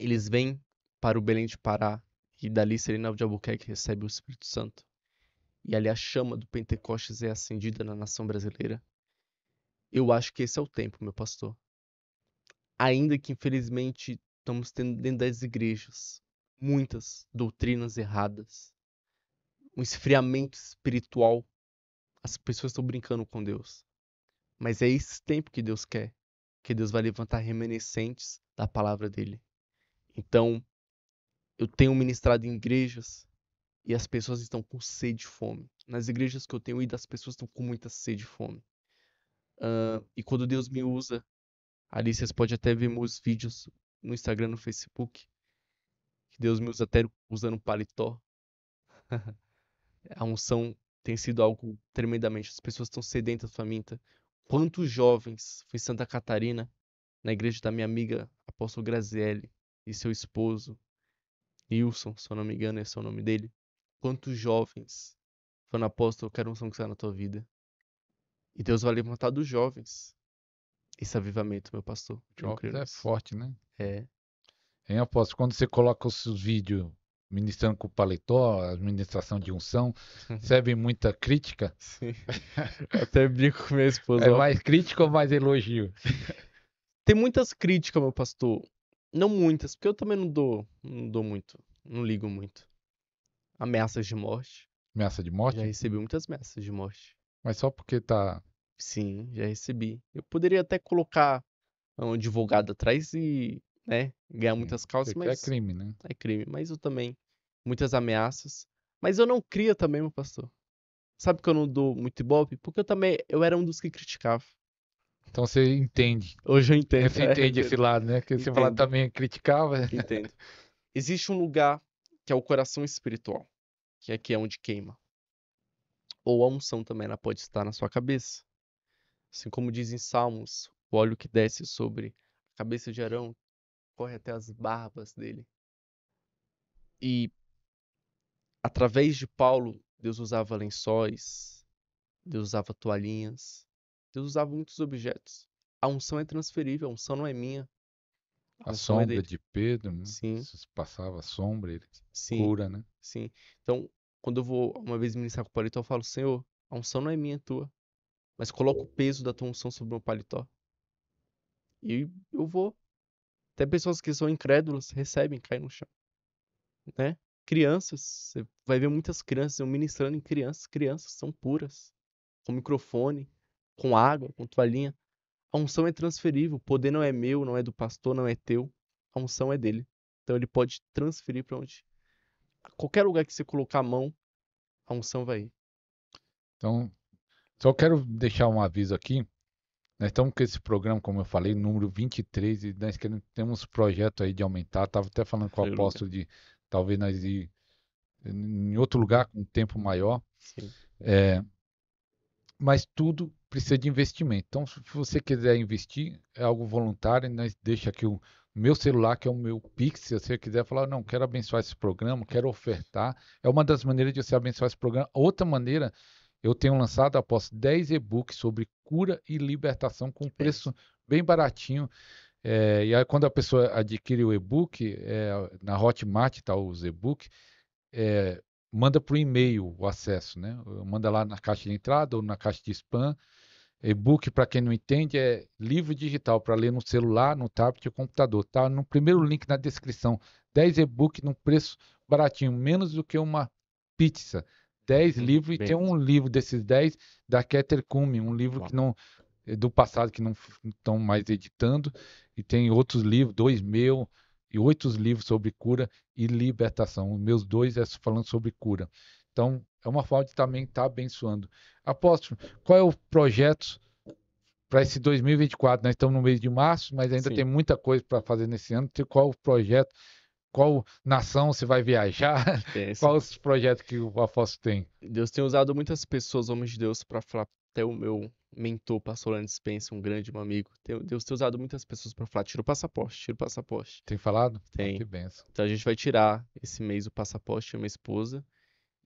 B: Eles vêm para o Belém de Pará e dali Serena de Albuquerque recebe o Espírito Santo. E ali a chama do Pentecostes é acendida na nação brasileira. Eu acho que esse é o tempo, meu pastor. Ainda que, infelizmente, estamos tendo dentro das igrejas muitas doutrinas erradas, um esfriamento espiritual. As pessoas estão brincando com Deus. Mas é esse tempo que Deus quer, que Deus vai levantar remanescentes da palavra dele. Então, eu tenho ministrado em igrejas e as pessoas estão com sede e fome. Nas igrejas que eu tenho ido, as pessoas estão com muita sede e fome. Uh, e quando Deus me usa, ali vocês podem até ver meus vídeos no Instagram, no Facebook. Que Deus me usa até usando paletó. a unção tem sido algo tremendamente. As pessoas estão sedentas, famintas. Quantos jovens, foi em Santa Catarina, na igreja da minha amiga Apóstolo Graziele e seu esposo, Wilson, se eu não me engano, esse é o nome dele. Quantos jovens falando, apóstolo, eu quero unção que está na tua vida. E Deus vai levantar dos jovens esse avivamento, meu pastor. Jovens é
A: forte, né? É. Em apóstolo, quando você coloca os seus vídeos ministrando com o paletó, administração de unção, recebe muita crítica.
B: Sim. Até brinco com minha esposa. É mais crítica ou mais elogio? Tem muitas críticas, meu pastor. Não muitas, porque eu também não dou, não dou muito, não ligo muito. Ameaças de morte. Ameaça de morte? Já recebi muitas ameaças de morte. Mas só porque tá. Sim, já recebi. Eu poderia até colocar ah, um advogado atrás e, né, ganhar muitas causas, é mas. É crime, né? É crime, mas eu também. Muitas ameaças. Mas eu não cria também, meu pastor. Sabe que eu não dou muito ibope? Porque eu também. Eu era um dos que criticava. Então você entende. Hoje eu entendo. Você é, entende entendo. esse lado, né? Que você falava também é criticava. Entendo. Existe um lugar que é o coração espiritual, que aqui é onde queima ou a unção também ela pode estar na sua cabeça. Assim como diz em Salmos, o óleo que desce sobre a cabeça de Arão corre até as barbas dele. E através de Paulo, Deus usava lençóis, Deus usava toalhinhas, Deus usava muitos objetos. A unção é transferível, a unção não é minha. A, a é sombra é de Pedro, né? Sim. Se passava a sombra, ele sim, cura, né? Sim. Então, quando eu vou hum. uma vez ministrar com o paletó, eu falo, Senhor, a unção não é minha, é tua. Mas coloca o peso da tua unção sobre o meu paletó. E eu vou. Até pessoas que são incrédulas recebem, caem no chão. Né? Crianças, você vai ver muitas crianças, eu ministrando em crianças, crianças são puras. Com microfone, com água, com toalhinha. A unção é transferível, o poder não é meu, não é do pastor, não é teu. A unção é dele. Então ele pode transferir para onde qualquer lugar que você colocar a mão, a unção vai ir.
A: Então, só quero deixar um aviso aqui. Nós né, estamos com esse programa, como eu falei, número 23, e nós queremos, temos projeto aí de aumentar. Estava até falando com o apóstolo de talvez nós ir em outro lugar com um tempo maior. É, mas tudo precisa de investimento. Então, se você quiser investir, é algo voluntário, nós deixa aqui o, meu celular, que é o meu Pix, se você quiser falar, não, quero abençoar esse programa, quero ofertar, é uma das maneiras de você abençoar esse programa. Outra maneira, eu tenho lançado após 10 e-books sobre cura e libertação com preço bem baratinho. É, e aí, quando a pessoa adquire o e-book, é, na Hotmart está os e-book, é, manda para o e-mail o acesso, né? Manda lá na caixa de entrada ou na caixa de spam e-book, para quem não entende, é livro digital para ler no celular, no tablet e computador. Tá no primeiro link na descrição. 10 e-book num preço baratinho, menos do que uma pizza. 10 uhum, livros bem. e tem um livro desses 10 da Keter Kume, um livro que não eh, do passado que não estão mais editando e tem outros livros, dois meus e oito livros sobre cura e libertação. Os meus dois é falando sobre cura. Então, é uma forma de também estar tá abençoando. Apóstolo, qual é o projeto para esse 2024? Nós estamos no mês de março, mas ainda Sim. tem muita coisa para fazer nesse ano. Qual o projeto? Qual nação você
B: vai viajar? É, Quais os projetos que o apóstolo tem? Deus tem usado muitas pessoas, homens de Deus, para falar. Até o meu mentor, pastor Alan Spence, um grande um amigo. Deus tem usado muitas pessoas para falar: tira o passaporte, tira o passaporte. Tem falado? Ah, tem. Ah, que benção. Então a gente vai tirar esse mês o passaporte, eu minha esposa.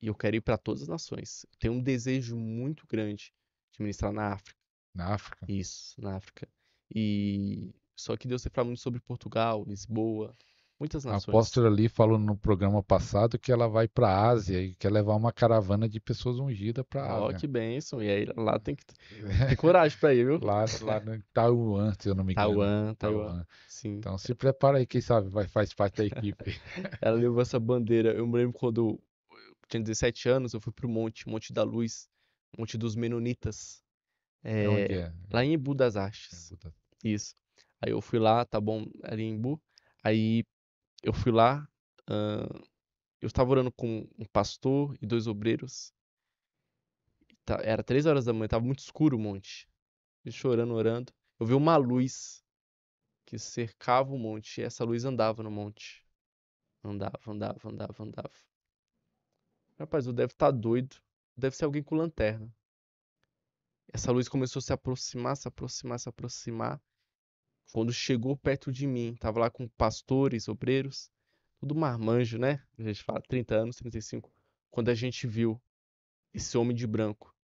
B: E eu quero ir para todas as nações. Tenho um desejo muito grande de ministrar na África. Na África? Isso, na África. E só que Deus tem falado muito sobre Portugal, Lisboa, muitas nações. A apóstola
A: ali falou no programa passado que ela vai para a Ásia e quer levar uma caravana de pessoas ungidas para a Ásia. Ó, que
B: bênção. E aí lá tem que ter coragem para ir, viu? lá, lá em Taiwan, se eu não me engano. Taiwan, Taiwan. Sim. Então se prepara aí, quem sabe vai faz parte da equipe. ela levou essa bandeira. Eu me lembro quando tinha 17 anos, eu fui pro monte, Monte da Luz, Monte dos Menonitas. É, eh, onde é? Lá em Embu das Artes. É, Isso. Aí eu fui lá, tá bom, ali em Embu. Aí eu fui lá, uh, eu estava orando com um pastor e dois obreiros. Tá, era três horas da manhã, tava muito escuro o monte. Eu chorando, orando. Eu vi uma luz que cercava o monte, e essa luz andava no monte. Andava, andava, andava, andava. Rapaz, eu deve estar tá doido. Deve ser alguém com lanterna. Essa luz começou a se aproximar, se aproximar, se aproximar. Quando chegou perto de mim, tava lá com pastores, obreiros, tudo marmanjo, né? A gente fala 30 anos, 35. Quando a gente viu esse homem de branco,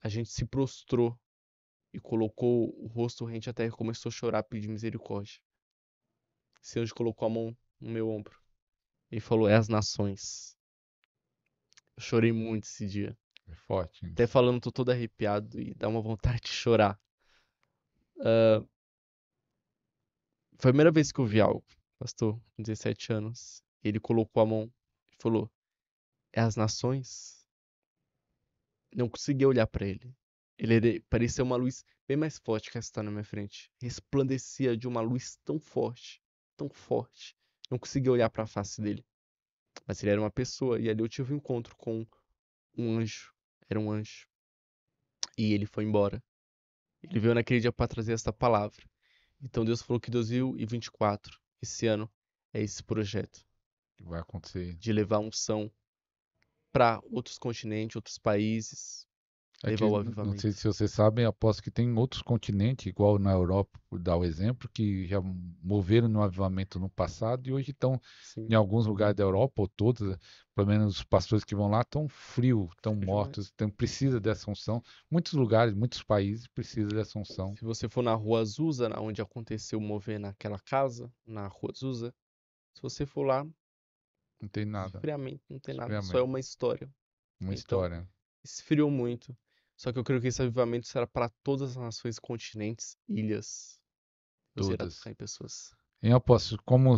B: a gente se prostrou e colocou o rosto rente à terra e começou a chorar, pedir misericórdia. O Senhor colocou a mão no meu ombro e falou: É as nações. Eu chorei muito esse dia. É forte. Hein? Até falando, tô todo arrepiado e dá uma vontade de chorar. Uh, foi a primeira vez que eu vi algo, pastor, com 17 anos. Ele colocou a mão e falou: É as nações? Não conseguia olhar para ele. Ele parecia uma luz bem mais forte que essa na minha frente. Resplandecia de uma luz tão forte, tão forte. Não conseguia olhar para a face dele. Mas ele era uma pessoa. E ali eu tive um encontro com um anjo. Era um anjo. E ele foi embora. Ele veio naquele dia para trazer essa palavra. Então Deus falou que 2024, esse ano, é esse projeto. Vai acontecer. De levar unção para outros continentes, outros países, não
A: sei se vocês sabem, aposto que tem outros continentes, igual na Europa, por dar o exemplo, que já moveram no avivamento no passado e hoje estão Sim. em alguns lugares da Europa, ou todos, pelo menos os pastores que vão lá, estão frios, estão mortos, então precisa dessa unção. Muitos lugares, muitos países precisam dessa unção.
B: Se você for na Rua Azusa, onde aconteceu mover naquela casa, na Rua Azusa, se você for lá. Não tem nada. Friamente, não tem nada. Só é uma história. Uma então, história. Esfriou muito. Só que eu creio que esse avivamento será para todas as nações, continentes, ilhas. Todas. Tá, em pessoas.
A: Em apóstolo, como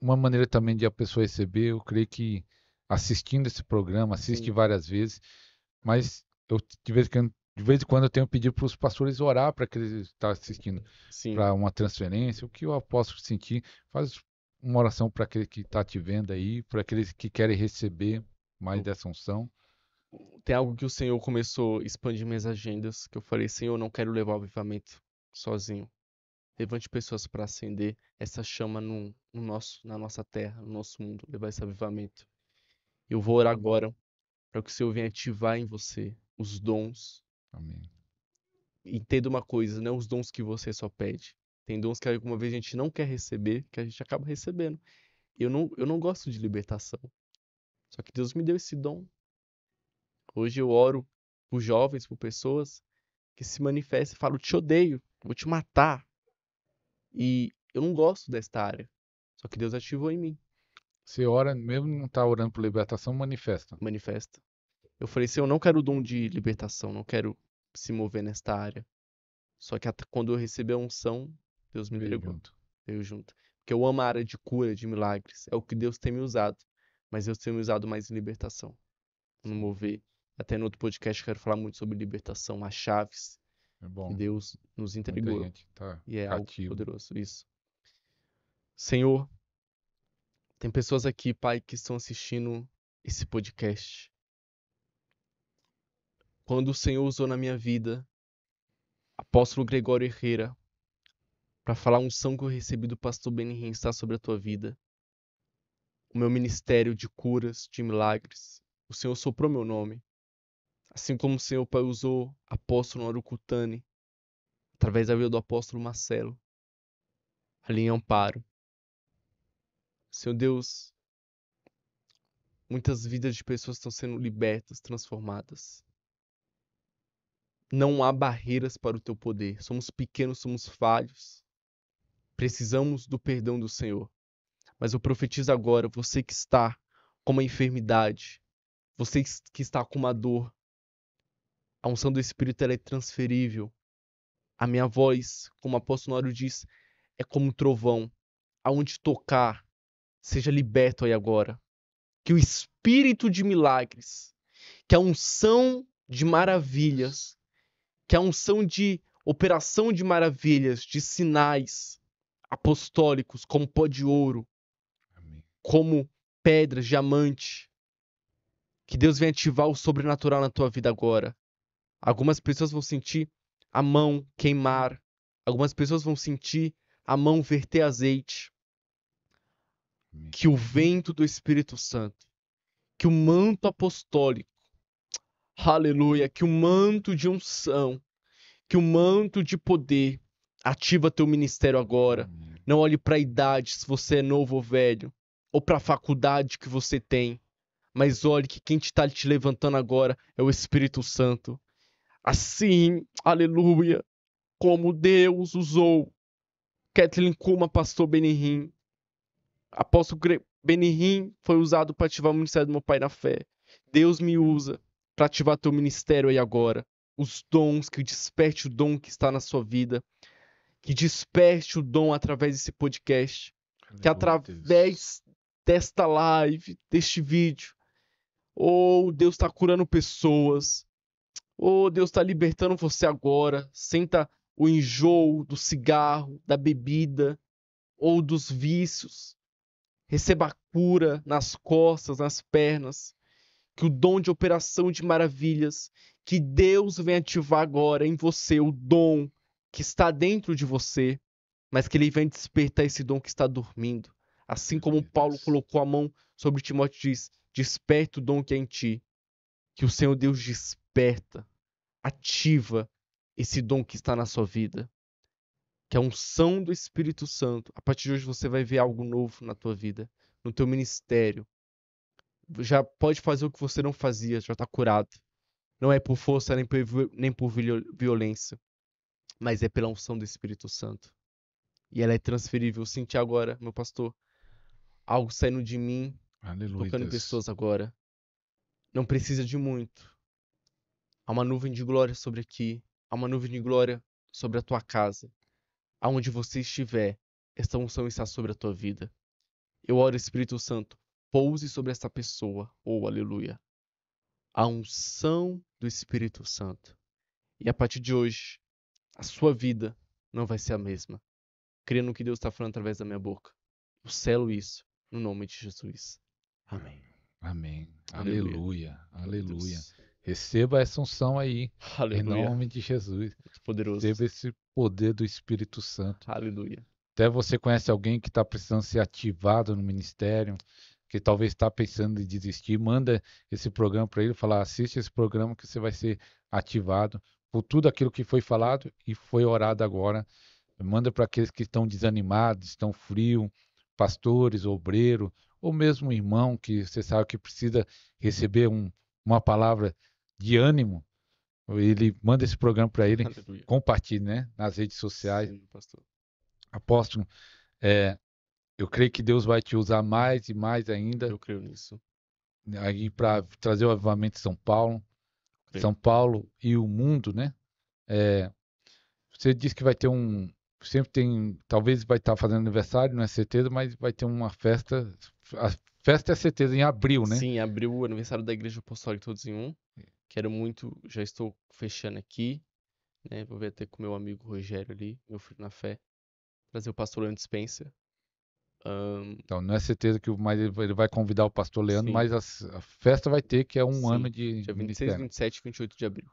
A: uma maneira também de a pessoa receber, eu creio que assistindo esse programa, assiste Sim. várias vezes, mas eu de vez em quando de vez em quando eu tenho pedido para os pastores orar para que eles estão tá assistindo para uma transferência, o que o apóstolo sentir, faz uma oração para aquele que está te vendo aí, para aqueles que querem receber mais oh. dessa unção
B: tem algo que o Senhor começou a expandir minhas agendas, que eu falei, Senhor, não quero levar o avivamento sozinho. Levante pessoas para acender essa chama no, no, nosso, na nossa terra, no nosso mundo, levar esse avivamento. Eu vou orar agora para que o Senhor venha ativar em você os dons. Amém. Entenda uma coisa, não é os dons que você só pede. Tem dons que alguma vez a gente não quer receber, que a gente acaba recebendo. Eu não, eu não gosto de libertação. Só que Deus me deu esse dom Hoje eu oro por jovens, por pessoas que se manifestam e falam: te odeio, vou te matar. E eu não gosto desta área. Só que Deus ativou em mim. Você ora, mesmo não tá orando por libertação, manifesta. Manifesta. Eu falei assim: eu não quero o dom de libertação, não quero se mover nesta área. Só que quando eu recebi a unção, Deus me veio junto. Veio junto. Porque eu amo a área de cura, de milagres. É o que Deus tem me usado. Mas Deus tem me usado mais em libertação. No mover até no outro podcast quero falar muito sobre libertação, as chaves é que Deus nos entregou. Tá e é cativo. algo poderoso, isso. Senhor, tem pessoas aqui, Pai, que estão assistindo esse podcast. Quando o Senhor usou na minha vida, apóstolo Gregório Herrera, para falar um são que eu recebi do pastor Benin Renstar sobre a tua vida, o meu ministério de curas, de milagres, o Senhor soprou meu nome assim como o Senhor Pai usou apóstolo Arucutani, através da vida do apóstolo Marcelo, ali em Amparo. Senhor Deus, muitas vidas de pessoas estão sendo libertas, transformadas. Não há barreiras para o teu poder. Somos pequenos, somos falhos. Precisamos do perdão do Senhor. Mas eu profetizo agora, você que está com uma enfermidade, você que está com uma dor, a unção do Espírito é transferível. A minha voz, como o apóstolo Nório diz, é como um trovão. Aonde tocar, seja liberto aí agora. Que o Espírito de milagres, que a unção de maravilhas, que a unção de operação de maravilhas, de sinais apostólicos, como pó de ouro, Amém. como pedra diamante. Que Deus venha ativar o sobrenatural na tua vida agora. Algumas pessoas vão sentir a mão queimar. Algumas pessoas vão sentir a mão verter azeite. Que o vento do Espírito Santo, que o manto apostólico, aleluia, que o manto de unção, que o manto de poder ativa teu ministério agora. Não olhe para a idade, se você é novo ou velho, ou para a faculdade que você tem, mas olhe que quem está te levantando agora é o Espírito Santo. Assim, aleluia, como Deus usou Kathleen Kuma, pastor Benihim. Apóstolo Benihim foi usado para ativar o ministério do meu pai na fé. Deus me usa para ativar teu ministério aí agora. Os dons, que desperte o dom que está na sua vida. Que desperte o dom através desse podcast. que através desta live, deste vídeo, ou oh, Deus está curando pessoas. Oh, Deus está libertando você agora. Senta o enjoo do cigarro, da bebida ou dos vícios. Receba a cura nas costas, nas pernas. Que o dom de operação de maravilhas, que Deus vem ativar agora em você, o dom que está dentro de você, mas que ele vem despertar esse dom que está dormindo. Assim como Paulo colocou a mão sobre Timóteo e diz: Desperta o dom que é em ti. Que o Senhor Deus desperta ativa esse dom que está na sua vida, que é a unção do Espírito Santo. A partir de hoje você vai ver algo novo na tua vida, no teu ministério. Já pode fazer o que você não fazia, já está curado. Não é por força nem por, nem por violência, mas é pela unção do Espírito Santo. E ela é transferível. Eu senti agora, meu pastor, algo saindo de mim, Aleluia, tocando Deus. pessoas agora. Não precisa de muito Há uma nuvem de glória sobre aqui, há uma nuvem de glória sobre a tua casa. Aonde você estiver, esta unção está sobre a tua vida. Eu oro, Espírito Santo, pouse sobre esta pessoa, ou oh, aleluia. A unção do Espírito Santo. E a partir de hoje, a sua vida não vai ser a mesma. Crendo no que Deus está falando através da minha boca. Eu selo isso no nome de Jesus.
A: Amém. Amém. Aleluia. Aleluia. Aleluia. Receba essa unção aí.
B: Aleluia. Em nome
A: de Jesus. Poderoso. Receba esse poder do Espírito Santo. Aleluia. Até você conhece alguém que está precisando ser ativado no ministério, que talvez está pensando em desistir, manda esse programa para ele, falar, assiste esse programa que você vai ser ativado por tudo aquilo que foi falado e foi orado agora. Manda para aqueles que estão desanimados, estão frios, pastores, obreiro, ou mesmo um irmão que você sabe que precisa receber um, uma palavra de ânimo, ele manda esse programa para ele, Aleluia. compartilhe né, nas redes sociais. Sim, Apóstolo, é, eu creio que Deus vai te usar mais e mais ainda. Eu creio nisso. Aí para trazer o avivamento de São Paulo, São Paulo e o mundo, né? É, você disse que vai ter um, sempre tem, talvez vai estar tá fazendo aniversário, não é certeza, mas vai ter uma festa. A festa é certeza em abril, né? Sim,
B: abril, aniversário da Igreja Apostólica Todos em Um. Quero muito, já estou fechando aqui, né? Vou ver até com meu amigo Rogério ali, meu filho na fé, trazer o pastor Leandro Spencer. Um...
A: Então, não é certeza que ele vai convidar o pastor Leandro, Sim. mas a, a, festa vai ter, que é um Sim. ano de. Dia 26, ministério.
B: 27 e 28 de abril.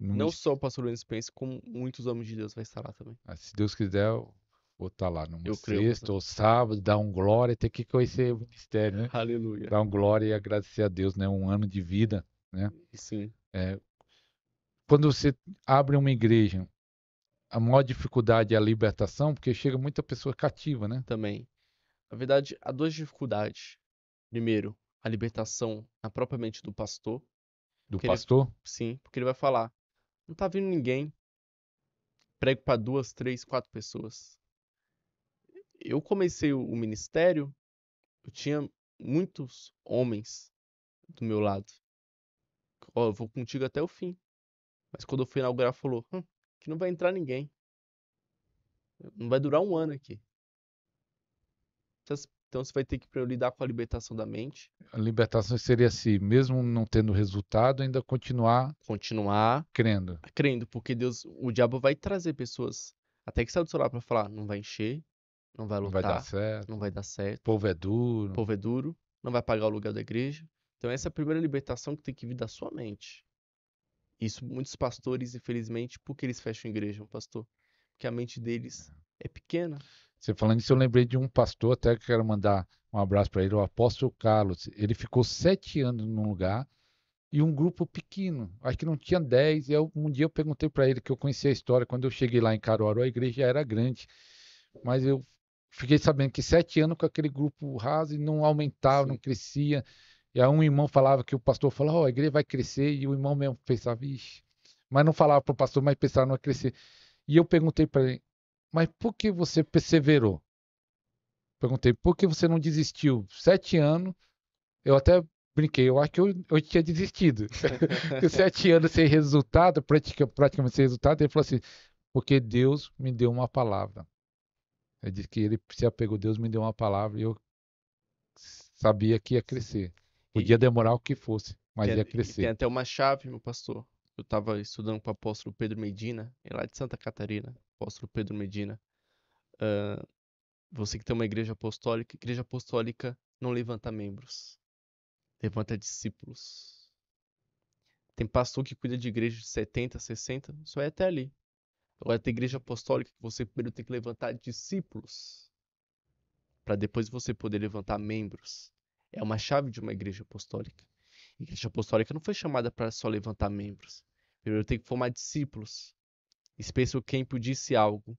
B: No não só o pastor Leandro Spencer, como muitos homens de Deus vai estar lá também. Ah, se
A: Deus quiser, eu vou estar lá no sexto ou sábado, dar um glória, ter que conhecer o ministério, né? Aleluia. Dar um glória e agradecer a Deus, né? Um ano de vida né? Sim. É, quando você abre uma igreja, a maior dificuldade é a libertação,
B: porque chega muita pessoa cativa, né? Também. Na verdade, há duas dificuldades. Primeiro, a libertação na própria mente do pastor. Do pastor? Ele, sim, porque ele vai falar: não tá vindo ninguém. Prego para duas, três, quatro pessoas. Eu comecei o ministério, eu tinha muitos homens do meu lado. Ó, eu vou contigo até o fim. Mas quando eu fui inaugurar, falou: hum, que não vai entrar ninguém. Não vai durar um ano aqui. Então, então você vai ter que lidar com a libertação da mente. A libertação seria assim, mesmo não tendo resultado, ainda continuar. Continuar. Crendo. Crendo, porque Deus, o diabo vai trazer pessoas até que saiu do celular para falar: não vai encher, não vai lutar, não vai dar certo. Não vai dar certo. O povo é duro. O povo é duro, não vai pagar o lugar da igreja, então essa é a primeira libertação que tem que vir da sua mente. Isso muitos pastores, infelizmente, porque eles fecham a igreja, um pastor, porque a mente deles é. é pequena.
A: Você falando isso, eu lembrei de um pastor, até que quero mandar um abraço para ele, o apóstolo Carlos. Ele ficou sete anos num lugar e um grupo pequeno, acho que não tinha dez. E eu, um dia eu perguntei para ele, que eu conhecia a história, quando eu cheguei lá em Caruaru, a igreja já era grande, mas eu fiquei sabendo que sete anos com aquele grupo raso e não aumentava, Sim. não crescia. E aí um irmão falava que o pastor falou, ó, oh, a igreja vai crescer, e o irmão mesmo pensava, vixe. mas não falava para o pastor, mas pensava não vai crescer. E eu perguntei para ele, mas por que você perseverou? Perguntei, por que você não desistiu? Sete anos, eu até brinquei, eu acho que eu, eu tinha desistido. sete anos sem resultado, praticamente sem resultado, ele falou assim, porque Deus me deu uma palavra. Ele disse que ele se apegou, Deus me deu uma palavra e eu sabia que ia crescer. Podia demorar o que fosse, mas tem, ia crescer.
B: Tem até uma chave, meu pastor. Eu estava estudando com o apóstolo Pedro Medina, é lá de Santa Catarina, apóstolo Pedro Medina. Uh, você que tem uma igreja apostólica, igreja apostólica não levanta membros, levanta discípulos. Tem pastor que cuida de igreja de 70, 60, só é até ali. Agora tem igreja apostólica que você primeiro tem que levantar discípulos, para depois você poder levantar membros. É uma chave de uma igreja apostólica. A igreja apostólica não foi chamada para só levantar membros. Primeiro tem que formar discípulos. Spencer Camp disse algo.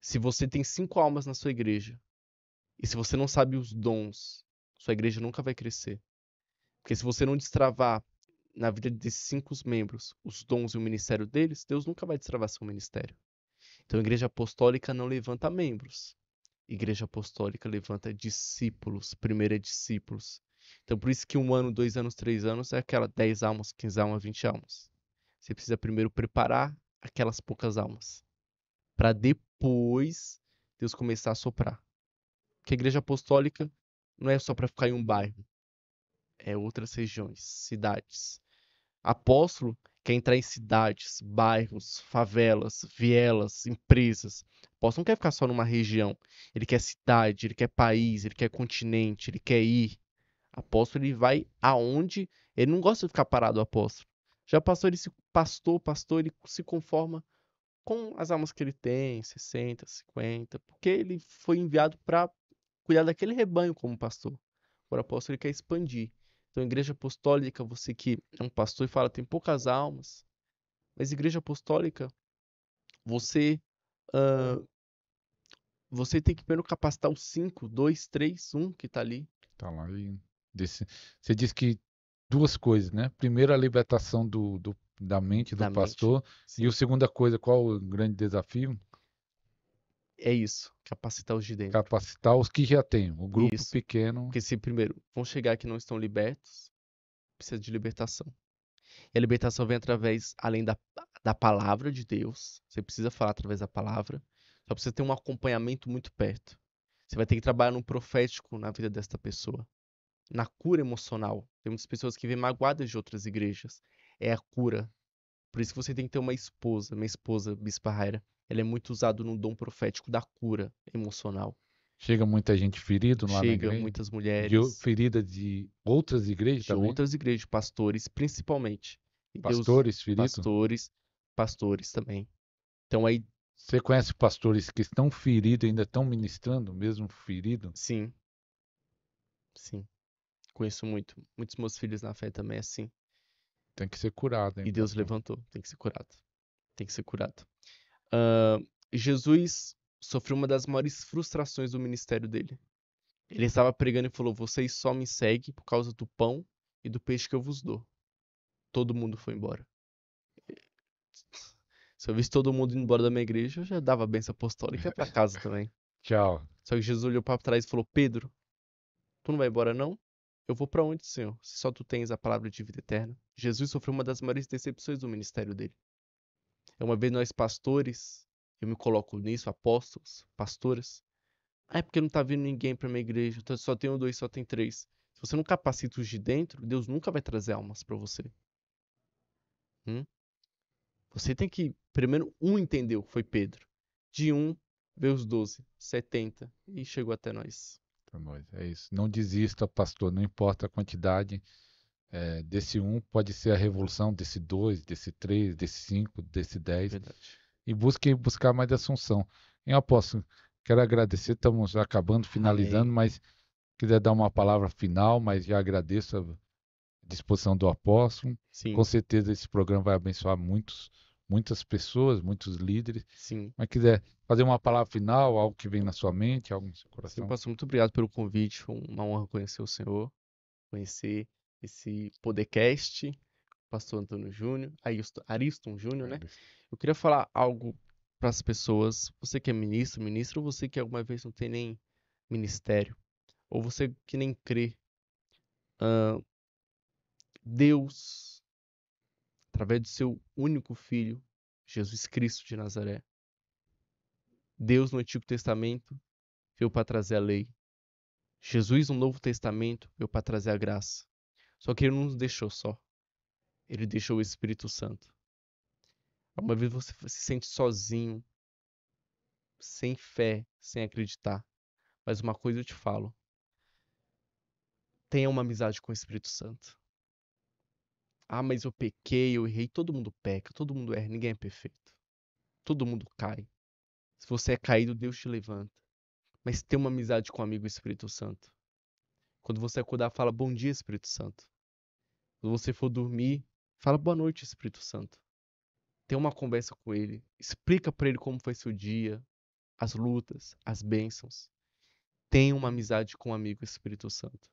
B: Se você tem cinco almas na sua igreja, e se você não sabe os dons, sua igreja nunca vai crescer. Porque se você não destravar na vida desses cinco membros os dons e o ministério deles, Deus nunca vai destravar seu ministério. Então a igreja apostólica não levanta membros. Igreja Apostólica levanta discípulos, primeiro é discípulos. Então, por isso que um ano, dois anos, três anos é aquela 10 almas, 15 almas, 20 almas. Você precisa primeiro preparar aquelas poucas almas. Para depois Deus começar a soprar. Porque a igreja apostólica não é só para ficar em um bairro. É outras regiões, cidades. Apóstolo quer entrar em cidades, bairros, favelas, vielas, empresas resposta. Não quer ficar só numa região. Ele quer cidade, ele quer país, ele quer continente, ele quer ir. Apóstolo, ele vai aonde. Ele não gosta de ficar parado, apóstolo. Já pastor, ele se pastor, pastor, ele se conforma com as almas que ele tem, 60, 50, porque ele foi enviado para cuidar daquele rebanho como pastor. agora apóstolo ele quer expandir. Então, igreja apostólica, você que é um pastor e fala tem poucas almas, mas igreja apostólica, você uh, você tem que primeiro capacitar o 5, 2, 3, 1 que está ali. Está lá e.
A: Desse... Você diz que duas coisas, né? Primeiro, a libertação do, do da mente do da pastor. Mente. E a segunda coisa, qual o grande desafio?
B: É isso, capacitar os de dentro. Capacitar os que já têm, o grupo isso. pequeno. Porque se primeiro vão chegar que não estão libertos, precisa de libertação. E a libertação vem através, além da, da palavra de Deus, você precisa falar através da palavra, só precisa ter um acompanhamento muito perto. Você vai ter que trabalhar num profético na vida desta pessoa. Na cura emocional. Tem muitas pessoas que vêm magoadas de outras igrejas. É a cura. Por isso que você tem que ter uma esposa. Minha esposa, Bispa Raira, ela é muito usada no dom profético da cura emocional.
A: Chega muita gente ferida lá Chega muitas mulheres. De, ferida
B: de outras igrejas de também? De outras igrejas, pastores principalmente. pastores feridos? Pastores, pastores também. Então aí você conhece pastores que estão feridos, ainda estão ministrando, mesmo ferido? Sim. Sim. Conheço muito. Muitos meus filhos na fé também, é assim. Tem que ser curado, hein? E Deus levantou. Tem que ser curado. Tem que ser curado. Uh, Jesus sofreu uma das maiores frustrações do ministério dele. Ele estava pregando e falou: Vocês só me seguem por causa do pão e do peixe que eu vos dou. Todo mundo foi embora. Se eu visse todo mundo indo embora da minha igreja, eu já dava a benção apostólica para casa também. Tchau. Só que Jesus olhou para trás e falou: Pedro, tu não vai embora não? Eu vou para onde, Senhor, se só tu tens a palavra de vida eterna? Jesus sofreu uma das maiores decepções do ministério dele. É uma vez nós pastores, eu me coloco nisso, apóstolos, pastoras. Ah, é porque não tá vindo ninguém para minha igreja, então só tem um, dois, só tem três. Se você não capacita os de dentro, Deus nunca vai trazer almas para você. Hum? Você tem que, primeiro, um entendeu que foi Pedro. De um, veio os 12, 70 e chegou até nós. Tá é isso.
A: Não desista, pastor, não importa a quantidade. É, desse um pode ser a revolução desse dois, desse três, desse cinco, desse dez. Verdade. E busque buscar mais assunção. Em aposto, quero agradecer, estamos acabando, finalizando, Amém. mas quiser dar uma palavra final, mas já agradeço disposição do apóstolo. Sim. Com certeza esse programa vai abençoar muitos, muitas pessoas, muitos líderes. Sim. Mas quiser fazer uma palavra final, algo que vem na sua mente, algo no seu coração. Sim,
B: pastor, muito obrigado pelo convite. Foi uma honra conhecer o senhor, conhecer esse podcast, pastor Antônio Júnior, Ariston Júnior, né? Eu queria falar algo para as pessoas, você que é ministro, ministro, ou você que alguma vez não tem nem ministério, ou você que nem crê. Uh, Deus, através do seu único filho, Jesus Cristo de Nazaré. Deus no Antigo Testamento veio para trazer a lei. Jesus no Novo Testamento veio para trazer a graça. Só que ele não nos deixou só. Ele deixou o Espírito Santo. Uma vez você se sente sozinho, sem fé, sem acreditar. Mas uma coisa eu te falo: tenha uma amizade com o Espírito Santo. Ah, mas eu pequei, eu errei. Todo mundo peca, todo mundo erra, ninguém é perfeito. Todo mundo cai. Se você é caído, Deus te levanta. Mas tenha uma amizade com o amigo Espírito Santo. Quando você acordar, fala bom dia, Espírito Santo. Quando você for dormir, fala boa noite, Espírito Santo. Tenha uma conversa com ele. Explica para ele como foi seu dia, as lutas, as bênçãos. Tenha uma amizade com o amigo Espírito Santo.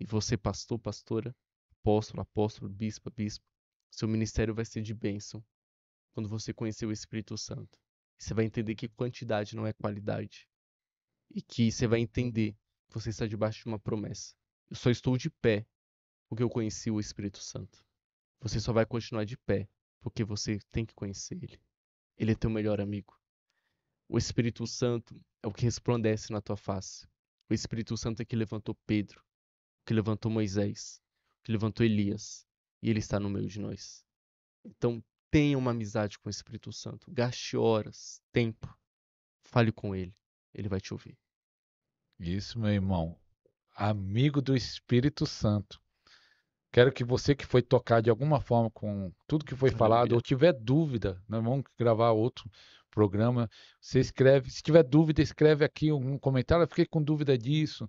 B: E você, pastor, pastora, apóstolo, apóstolo, bispo, bispo. Seu ministério vai ser de bênção quando você conhecer o Espírito Santo. Você vai entender que quantidade não é qualidade. E que você vai entender que você está debaixo de uma promessa. Eu só estou de pé porque eu conheci o Espírito Santo. Você só vai continuar de pé porque você tem que conhecer ele. Ele é teu melhor amigo. O Espírito Santo é o que resplandece na tua face. O Espírito Santo é que levantou Pedro, que levantou Moisés, que levantou Elias, e ele está no meio de nós. Então, tenha uma amizade com o Espírito Santo. Gaste horas, tempo. Fale com ele. Ele vai te ouvir.
A: Isso, meu irmão. Amigo do Espírito Santo. Quero que você que foi tocado de alguma forma com tudo que foi falado, ou tiver dúvida, nós né, vamos gravar outro programa. Você escreve, se tiver dúvida, escreve aqui um comentário. Eu fiquei com dúvida disso,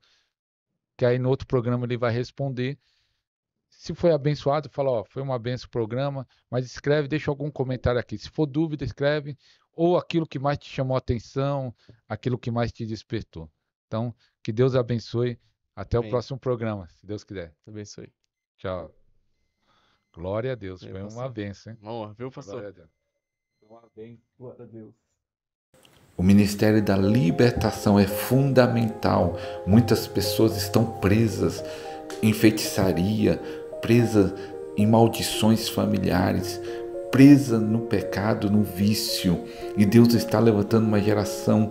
A: que aí no outro programa ele vai responder. Se foi abençoado, fala, ó, foi uma benção o programa, mas escreve, deixa algum comentário aqui. Se for dúvida, escreve, ou aquilo que mais te chamou a atenção, aquilo que mais te despertou. Então, que Deus abençoe. Até Amém. o próximo programa, se Deus quiser. Abençoe. Tchau. Glória a Deus. foi uma benção. Hein? Uma
C: viu, pastor? Glória a Deus.
B: Uma benção. Glória a Deus.
C: O ministério da libertação é fundamental. Muitas pessoas estão presas em feitiçaria, presa em maldições familiares, presa no pecado, no vício. E Deus está levantando uma geração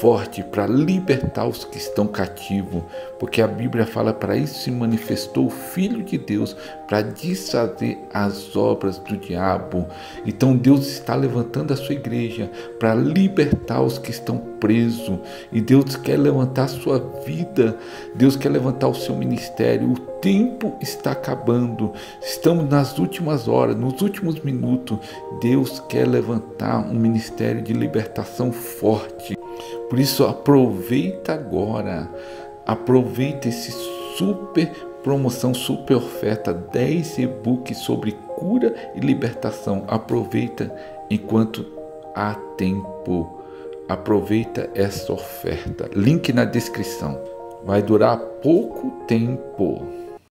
C: forte para libertar os que estão cativos, porque a Bíblia fala para isso se manifestou o Filho de Deus, para desfazer as obras do diabo. Então Deus está levantando a sua igreja para libertar os que estão presos. E Deus quer levantar a sua vida, Deus quer levantar o seu ministério. O tempo está acabando, estamos nas últimas horas, nos últimos minutos. Deus quer levantar um ministério de libertação forte. Por isso, aproveita agora, aproveita esse super Promoção super oferta 10 e-books sobre cura e libertação. Aproveita enquanto há tempo. Aproveita essa oferta. Link na descrição. Vai durar pouco tempo.